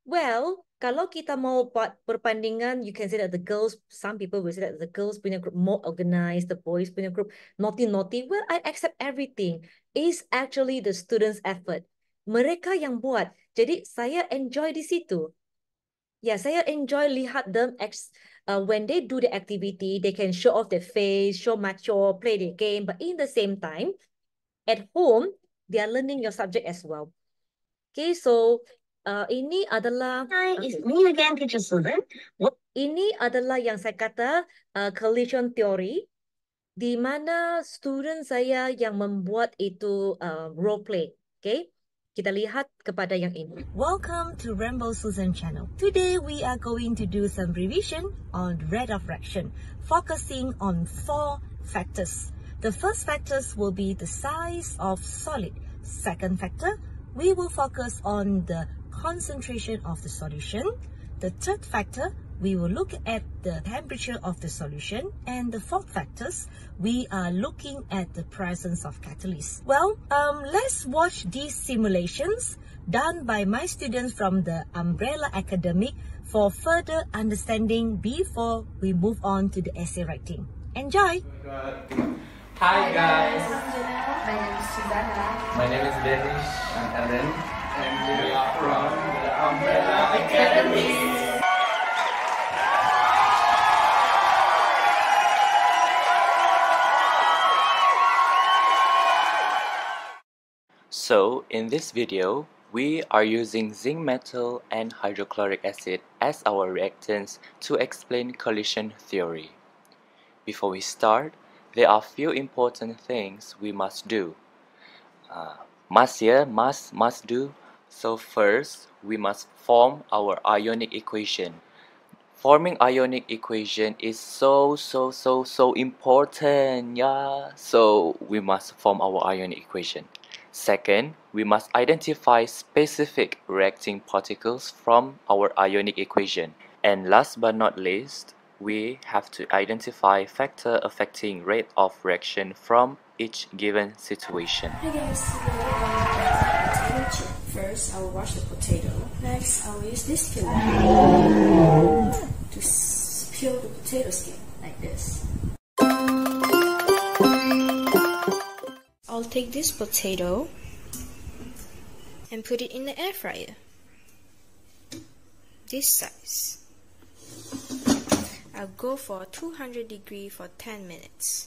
Well, kalau kita mau buat perbandingan, you can say that the girls, some people will say that the girls punya group more organized, the boys punya group naughty-naughty. Well, I accept everything. It's actually the students' effort. Mereka yang buat. Jadi saya enjoy di situ. Ya, yeah, saya enjoy lihat them ex uh, when they do the activity, they can show off their face, show mature, play the game. But in the same time, at home, they are learning your subject as well. Okay, so uh, ini adalah Hi, okay. me again, teacher Susan. What? Ini adalah yang saya kata uh, collision theory di mana student saya yang membuat itu uh, role play. Okay. Kita lihat kepada yang ini. Welcome to Rainbow Susan channel. Today we are going to do some revision on rate of fraction, focusing on four factors. The first factors will be the size of solid. Second factor, we will focus on the concentration of the solution. The third factor, we will look at the temperature of the solution. And the fourth factors, we are looking at the presence of catalyst. Well, um, let's watch these simulations done by my students from the Umbrella Academic for further understanding before we move on to the essay writing. Enjoy! Hi guys! My name is Susanna. My name is Danish. I'm Ellen. And we are from Umbrella Academy. So, in this video, we are using zinc metal and hydrochloric acid as our reactants to explain collision theory. Before we start, there are few important things we must do. Uh, must here, must, must do, so first, we must form our ionic equation. Forming ionic equation is so, so, so, so important, yeah. So we must form our ionic equation. Second, we must identify specific reacting particles from our ionic equation. And last but not least, we have to identify factor affecting rate of reaction from each given situation. First, I'll wash the potato. Next, I'll use this peeler to peel the potato skin, like this. I'll take this potato and put it in the air fryer. This size. I'll go for 200 degree for 10 minutes.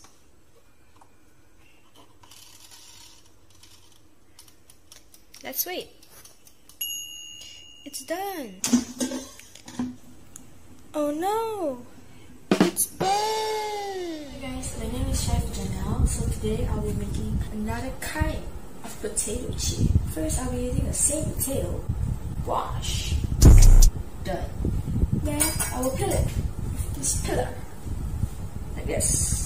Let's wait. It's done. Oh no! It's burned! Hey guys, my name is Chef Janelle. So today I'll be making another kind of potato chip. First I'll be using the same potato. Wash. Done. Then I will peel it. This pillar. Like this.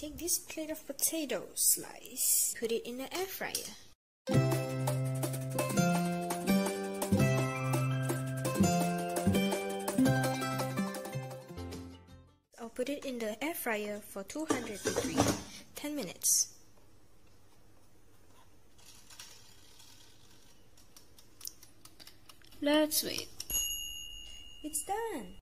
take this plate of potato slice, put it in the air fryer. I'll put it in the air fryer for 200 degrees, 10 minutes. Let's wait. It's done!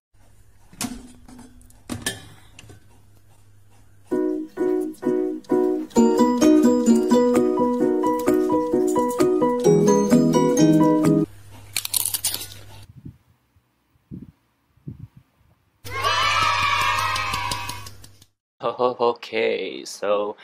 okay, so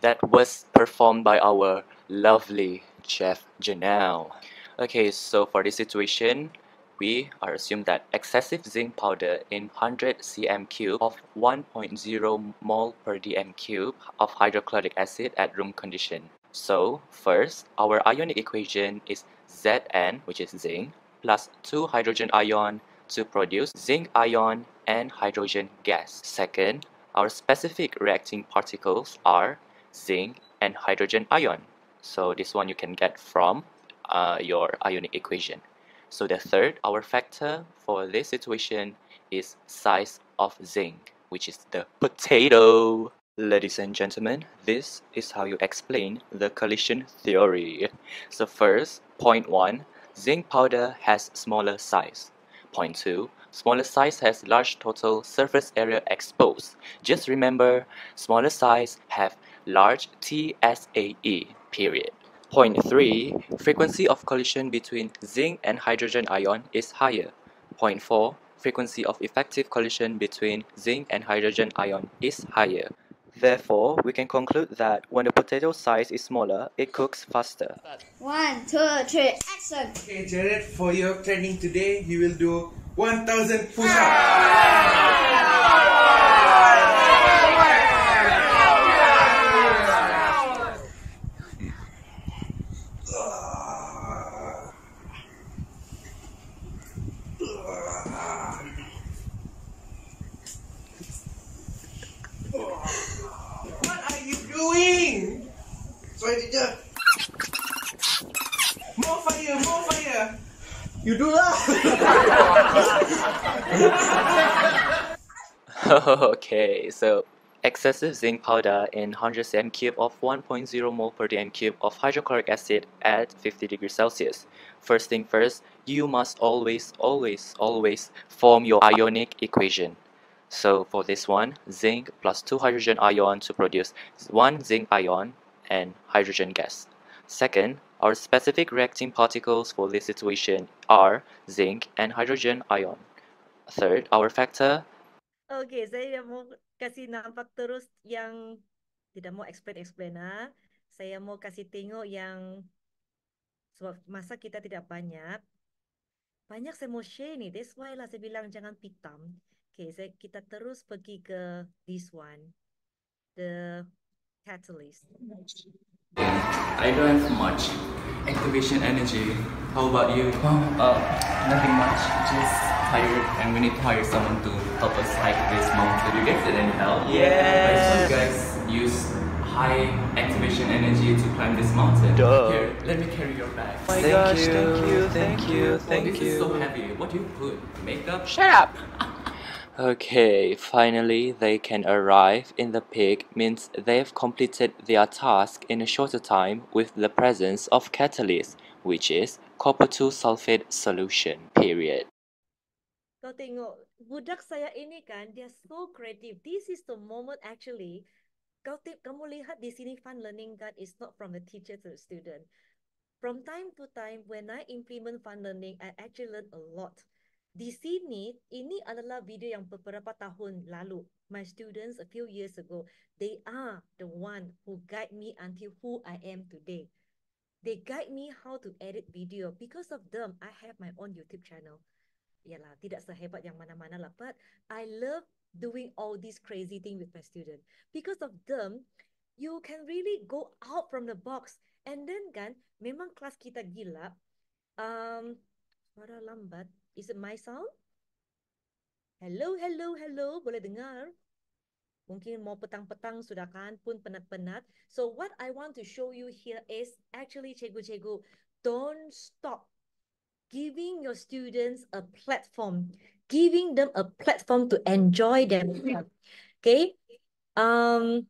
that was performed by our lovely chef Janelle. Okay, so for this situation, we are assumed that excessive zinc powder in 100 cm cube of 1.0 mol per dm cube of hydrochloric acid at room condition. So first, our ionic equation is Zn, which is zinc, plus 2 hydrogen ion to produce zinc ion and hydrogen gas. Second, our specific reacting particles are zinc and hydrogen ion. So this one you can get from uh, your ionic equation. So the third, our factor for this situation is size of zinc, which is the potato. Ladies and gentlemen, this is how you explain the collision theory. So first, point 1, zinc powder has smaller size. Point 2, Smaller size has large total surface area exposed. Just remember, smaller size have large TSAE, period. Point 3. Frequency of collision between zinc and hydrogen ion is higher. Point 4. Frequency of effective collision between zinc and hydrogen ion is higher. Therefore, we can conclude that when the potato size is smaller, it cooks faster. One, two, three, action! Okay, Jared, for your training today, you will do 1,000 push-ups. Ah! Excessive zinc powder in 100 cm cube of 1.0 mol per dm cube of hydrochloric acid at 50 degrees Celsius. First thing first, you must always, always, always form your ionic equation. So for this one, zinc plus 2 hydrogen ion to produce 1 zinc ion and hydrogen gas. Second, our specific reacting particles for this situation are zinc and hydrogen ion. Third, our factor Okay, saya mau kasih nampak terus yang tidak mau explain-explain. Ha? Saya mau kasih tengok yang sebab masa kita tidak banyak. Banyak saya mau share ni. That's why lah saya bilang jangan pitam. Okay, saya, kita terus pergi ke this one. The catalyst. I don't have much activation energy. How about you? Oh, uh, nothing much, just tired and we need to hire someone to help us hike this mountain. You guys didn't help? Yes! You guys use high activation energy to climb this mountain. Duh. Here, let me carry your bag. Oh my thank gosh, you, thank you, thank you, thank oh, this you. This is so heavy. What do you put? Makeup? Shut up! Okay, finally they can arrive in the pig means they've completed their task in a shorter time with the presence of catalyst, which is copper 2 sulfate solution, period. Kau tengok, budak saya ini kan, dia so creative. This is the moment actually, kau tip, kamu lihat di sini fun learning that is is not from the teacher to the student. From time to time, when I implement fun learning, I actually learn a lot. di sini ini adalah video yang beberapa tahun lalu my students a few years ago they are the one who guide me until who i am today they guide me how to edit video because of them i have my own youtube channel yalah tidak sehebat yang mana-mana lah but i love doing all this crazy thing with my students because of them you can really go out from the box and then kan memang kelas kita gila um suara lambat Is it my sound? Hello, hello, hello. Boleh dengar? Mungkin mau petang-petang sudah kan pun penat-penat. So what I want to show you here is actually cikgu-cikgu, don't stop giving your students a platform, giving them a platform to enjoy them. Okay? Um,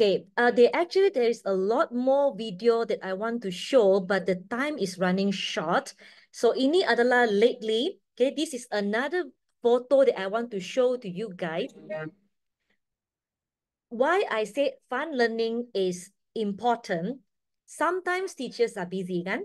Okay, uh, they actually, there is a lot more video that I want to show, but the time is running short. So ini adalah lately, okay, this is another photo that I want to show to you guys. Why I say fun learning is important, sometimes teachers are busy kan?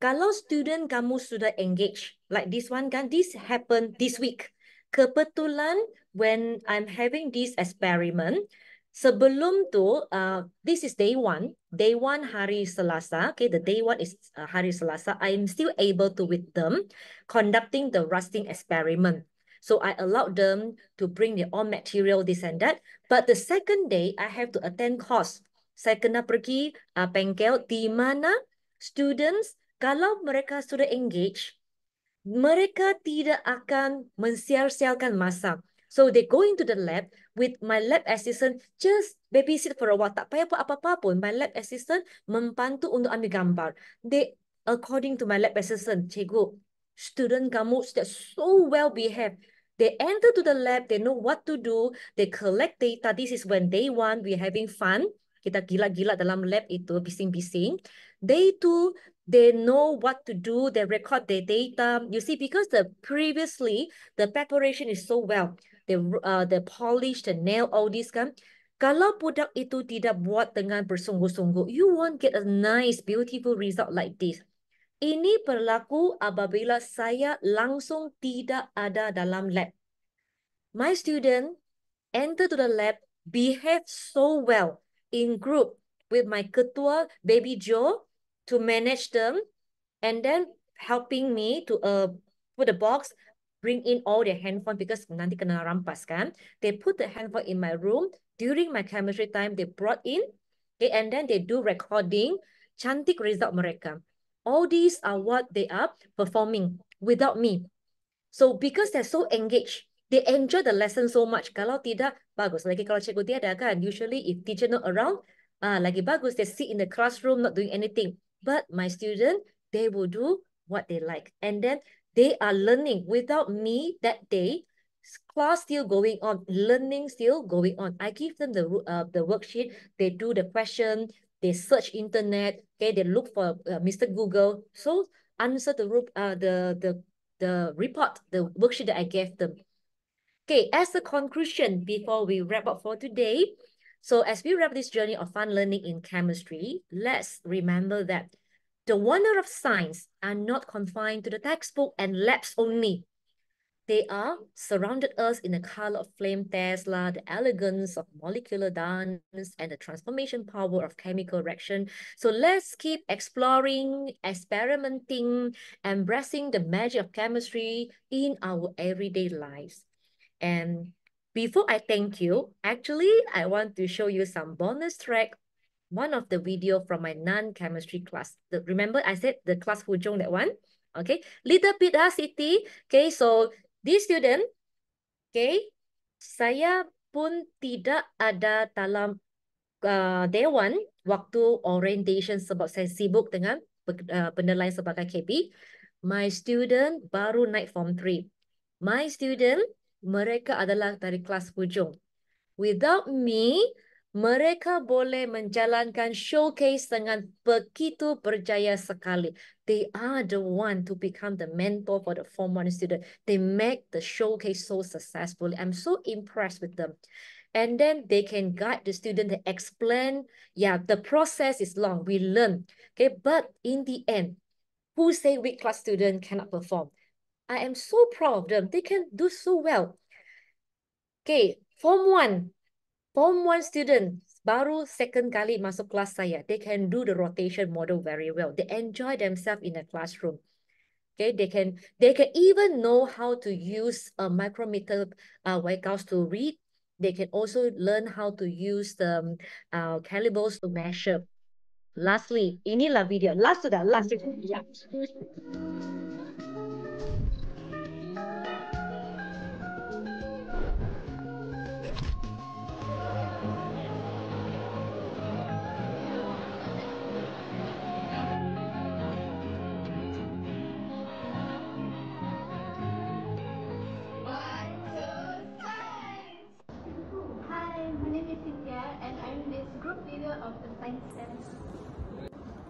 Kalau student kamu sudah engage, like this one kan, this happened this week. Kebetulan when I'm having this experiment, Sebelum tu, uh, this is day one. Day one hari Selasa. Okay, the day one is uh, hari Selasa. I am still able to with them conducting the rusting experiment. So I allowed them to bring their own material, this and that. But the second day, I have to attend course. Saya kena pergi uh, bengkel di mana students, kalau mereka sudah engage, mereka tidak akan mensiar-sialkan masa. So they go into the lab with my lab assistant just babysit for a while. Tak payah buat apa-apa pun. My lab assistant membantu untuk ambil gambar. They, according to my lab assistant, cikgu, student kamu sudah so well behaved. They enter to the lab, they know what to do, they collect data. This is when day one, we're having fun. Kita gila-gila dalam lab itu, bising-bising. Day two, they know what to do, they record their data. You see, because the previously, the preparation is so well the uh, the polish, the nail, all this kan. Kalau produk itu tidak buat dengan bersungguh-sungguh, you won't get a nice, beautiful result like this. Ini berlaku apabila saya langsung tidak ada dalam lab. My student enter to the lab, behave so well in group with my ketua, baby Joe, to manage them, and then helping me to uh, put the box, bring in all their handphone because nanti kena rampas kan. They put the handphone in my room. During my chemistry time, they brought in. Okay, and then they do recording. Cantik result mereka. All these are what they are performing without me. So because they're so engaged, they enjoy the lesson so much. Kalau tidak, bagus. Lagi kalau cikgu tiada kan, usually if teacher not around, ah, uh, lagi bagus. They sit in the classroom not doing anything. But my student, they will do what they like. And then they are learning. Without me that day, class still going on, learning still going on. I give them the, uh, the worksheet. They do the question. They search internet. Okay, they look for uh, Mr. Google. So answer the, uh, the, the, the report, the worksheet that I gave them. Okay, as a conclusion, before we wrap up for today, so as we wrap this journey of fun learning in chemistry, let's remember that the wonder of science are not confined to the textbook and labs only. They are surrounded us in the color of flame Tesla, the elegance of molecular dance, and the transformation power of chemical reaction. So let's keep exploring, experimenting, embracing the magic of chemistry in our everyday lives. And before I thank you, actually, I want to show you some bonus track one of the video from my non-chemistry class. The, remember I said the class Hujong, that one? Okay, little bit lah Siti. Okay, so this student, okay, saya pun tidak ada dalam uh, day one waktu orientation sebab saya sibuk dengan uh, sebagai KP. My student baru night form 3. My student, mereka adalah dari kelas hujung. Without me, mereka boleh menjalankan showcase dengan begitu berjaya sekali. They are the one to become the mentor for the form one student. They make the showcase so successful. I'm so impressed with them. And then they can guide the student to explain. Yeah, the process is long. We learn. Okay, but in the end, who say weak class student cannot perform? I am so proud of them. They can do so well. Okay, form one, Form 1 student baru second kali masuk kelas saya. They can do the rotation model very well. They enjoy themselves in the classroom. Okay, they can they can even know how to use a micrometer uh, Weikaus to read. They can also learn how to use the um, uh, calibers to measure. Lastly, inilah video. Last sudah, last Yeah.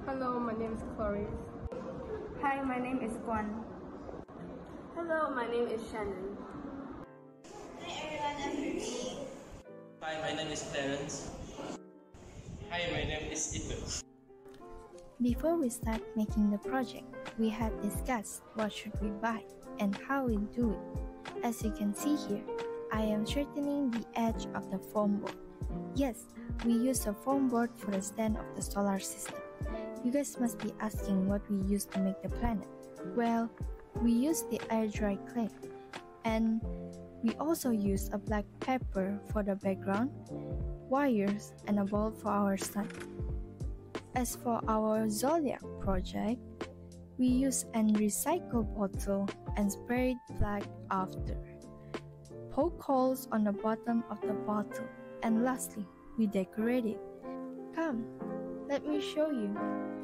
Hello, my name is Clarice. Hi, my name is Guan. Hello, my name is Shannon. Hi everyone, I'm Ruby. Hi, my name is Terence. Hi, my name is Ito. Before we start making the project, we had discussed what should we buy and how we do it. As you can see here, I am straightening the edge of the board. Yes, we use a foam board for the stand of the solar system. You guys must be asking what we use to make the planet. Well, we use the air dry clay. And we also use a black pepper for the background, wires, and a ball for our sun. As for our zodiac project, we use an recycled bottle and spray it black after. Poke holes on the bottom of the bottle and lastly, we decorate it. Come, let me show you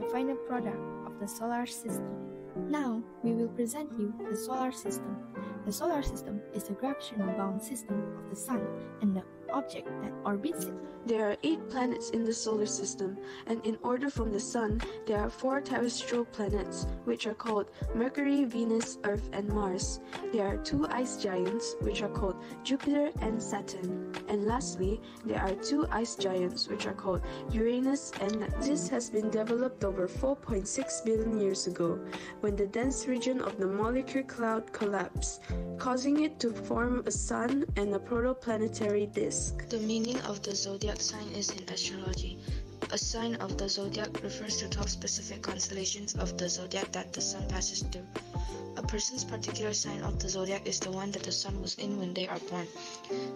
the final product of the solar system. Now, we will present you the solar system. The solar system is a gravitational bound system of the sun and the object that orbits it. There are eight planets in the solar system, and in order from the Sun, there are four terrestrial planets, which are called Mercury, Venus, Earth, and Mars. There are two ice giants, which are called Jupiter and Saturn. And lastly, there are two ice giants, which are called Uranus and Neptune. This has been developed over 4.6 billion years ago, when the dense region of the molecular cloud collapsed, causing it to form a sun and a protoplanetary disk ask. The meaning of the zodiac sign is in astrology. A sign of the zodiac refers to 12 specific constellations of the zodiac that the sun passes through. A person's particular sign of the zodiac is the one that the sun was in when they are born.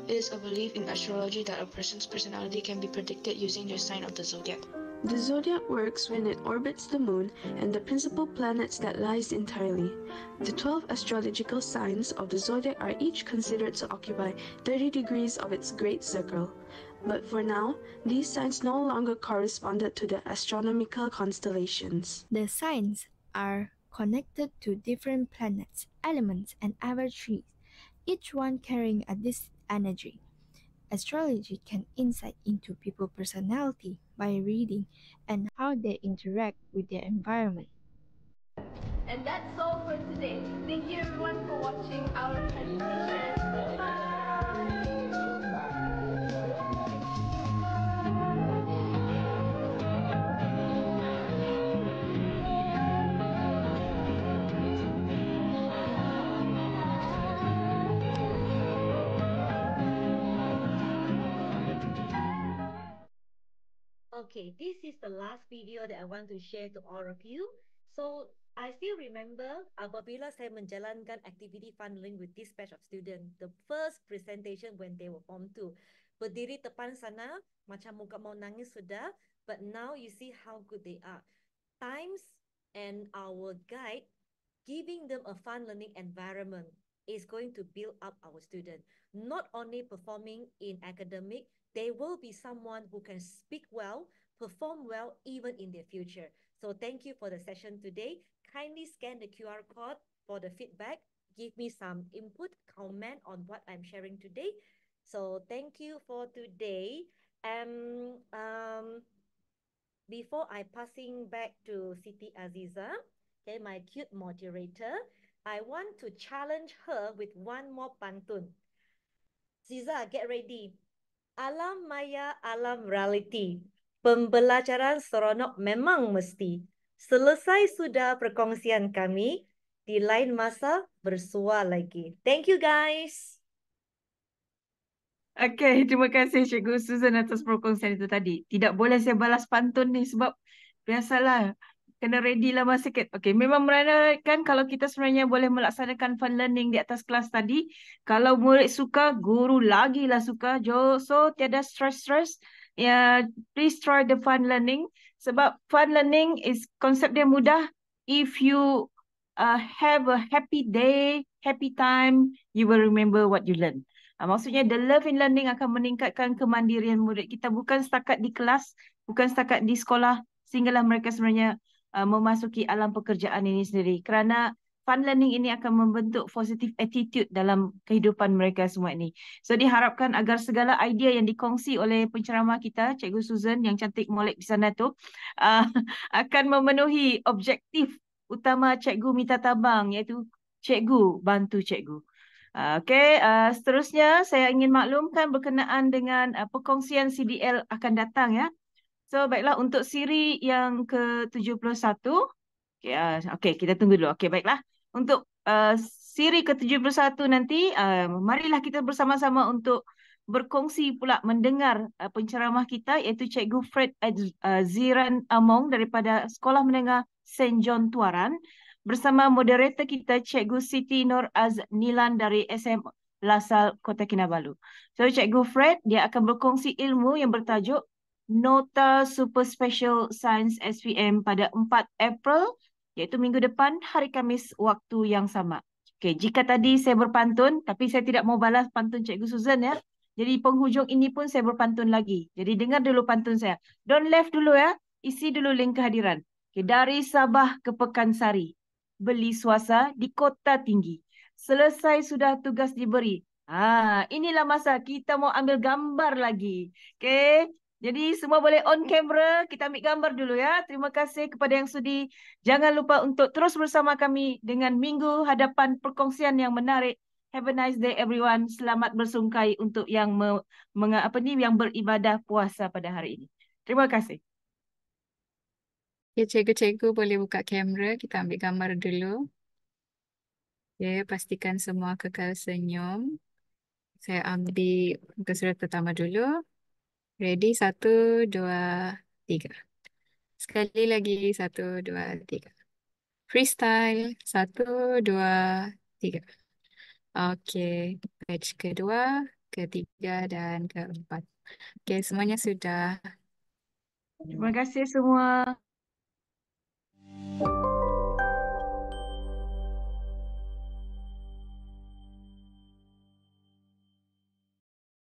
It is a belief in astrology that a person's personality can be predicted using their sign of the zodiac. The zodiac works when it orbits the moon and the principal planets that lies entirely. The 12 astrological signs of the zodiac are each considered to occupy 30 degrees of its great circle. But for now, these signs no longer corresponded to the astronomical constellations. The signs are connected to different planets, elements, and other trees, each one carrying a distinct energy. Astrology can insight into people personality by reading and how they interact with their environment. And that's all for today. Thank you everyone for watching our presentation. okay, this is the last video that I want to share to all of you. So I still remember apabila saya menjalankan activity funneling with this batch of students, the first presentation when they were form two berdiri tepan sana, macam muka mau nangis sudah, but now you see how good they are. Times and our guide giving them a fun learning environment is going to build up our student. Not only performing in academic, they will be someone who can speak well, perform well even in their future. So thank you for the session today. Kindly scan the QR code for the feedback. Give me some input, comment on what I'm sharing today. So thank you for today. Um, um, before I passing back to Siti Aziza, okay, my cute moderator, I want to challenge her with one more pantun. Ziza, get ready. Alam maya, alam reality. pembelajaran seronok memang mesti. Selesai sudah perkongsian kami, di lain masa bersuah lagi. Thank you guys. Okay, terima kasih Cikgu Susan atas perkongsian itu tadi. Tidak boleh saya balas pantun ni sebab biasalah kena ready lama sikit. Okay, memang merana kan kalau kita sebenarnya boleh melaksanakan fun learning di atas kelas tadi. Kalau murid suka, guru lagilah suka. Jo, so, tiada stress-stress yeah, please try the fun learning sebab fun learning is konsep dia mudah if you uh, have a happy day happy time you will remember what you learn uh, maksudnya the love in learning akan meningkatkan kemandirian murid kita bukan setakat di kelas bukan setakat di sekolah sehinggalah mereka sebenarnya uh, memasuki alam pekerjaan ini sendiri kerana fun learning ini akan membentuk positif attitude dalam kehidupan mereka semua ini. So diharapkan agar segala idea yang dikongsi oleh penceramah kita, Cikgu Susan yang cantik molek di sana tu, uh, akan memenuhi objektif utama Cikgu Mita Tabang iaitu Cikgu bantu Cikgu. Uh, okay, uh, seterusnya saya ingin maklumkan berkenaan dengan uh, perkongsian CDL akan datang ya. So baiklah untuk siri yang ke-71, Okay, uh, okay, kita tunggu dulu. Okay, baiklah untuk uh, siri ke-71 nanti uh, marilah kita bersama-sama untuk berkongsi pula mendengar uh, penceramah kita iaitu Cikgu Fred Ziran Among daripada Sekolah Menengah St. John Tuaran bersama moderator kita Cikgu Siti Nur Aznilan dari SM Lasal Kota Kinabalu. So Cikgu Fred dia akan berkongsi ilmu yang bertajuk Nota Super Special Science SPM pada 4 April iaitu minggu depan hari Kamis waktu yang sama. Okey, jika tadi saya berpantun tapi saya tidak mau balas pantun Cikgu Susan ya. Jadi penghujung ini pun saya berpantun lagi. Jadi dengar dulu pantun saya. Don't left dulu ya. Isi dulu link kehadiran. Okay, dari Sabah ke Pekansari. Beli suasa di kota tinggi. Selesai sudah tugas diberi. Ah, inilah masa kita mau ambil gambar lagi. Okay. Jadi semua boleh on camera, kita ambil gambar dulu ya. Terima kasih kepada yang sudi. Jangan lupa untuk terus bersama kami dengan minggu hadapan perkongsian yang menarik. Have a nice day everyone. Selamat bersungkai untuk yang me, meng, apa ni yang beribadah puasa pada hari ini. Terima kasih. Ya cikgu-cikgu boleh buka kamera, kita ambil gambar dulu. Ya, pastikan semua kekal senyum. Saya ambil kesurat pertama dulu. Ready, satu, dua, tiga. Sekali lagi, satu, dua, tiga. Freestyle, satu, dua, tiga. Okay, batch kedua, ketiga dan keempat. Okay, semuanya sudah. Terima kasih semua. Terima kasih.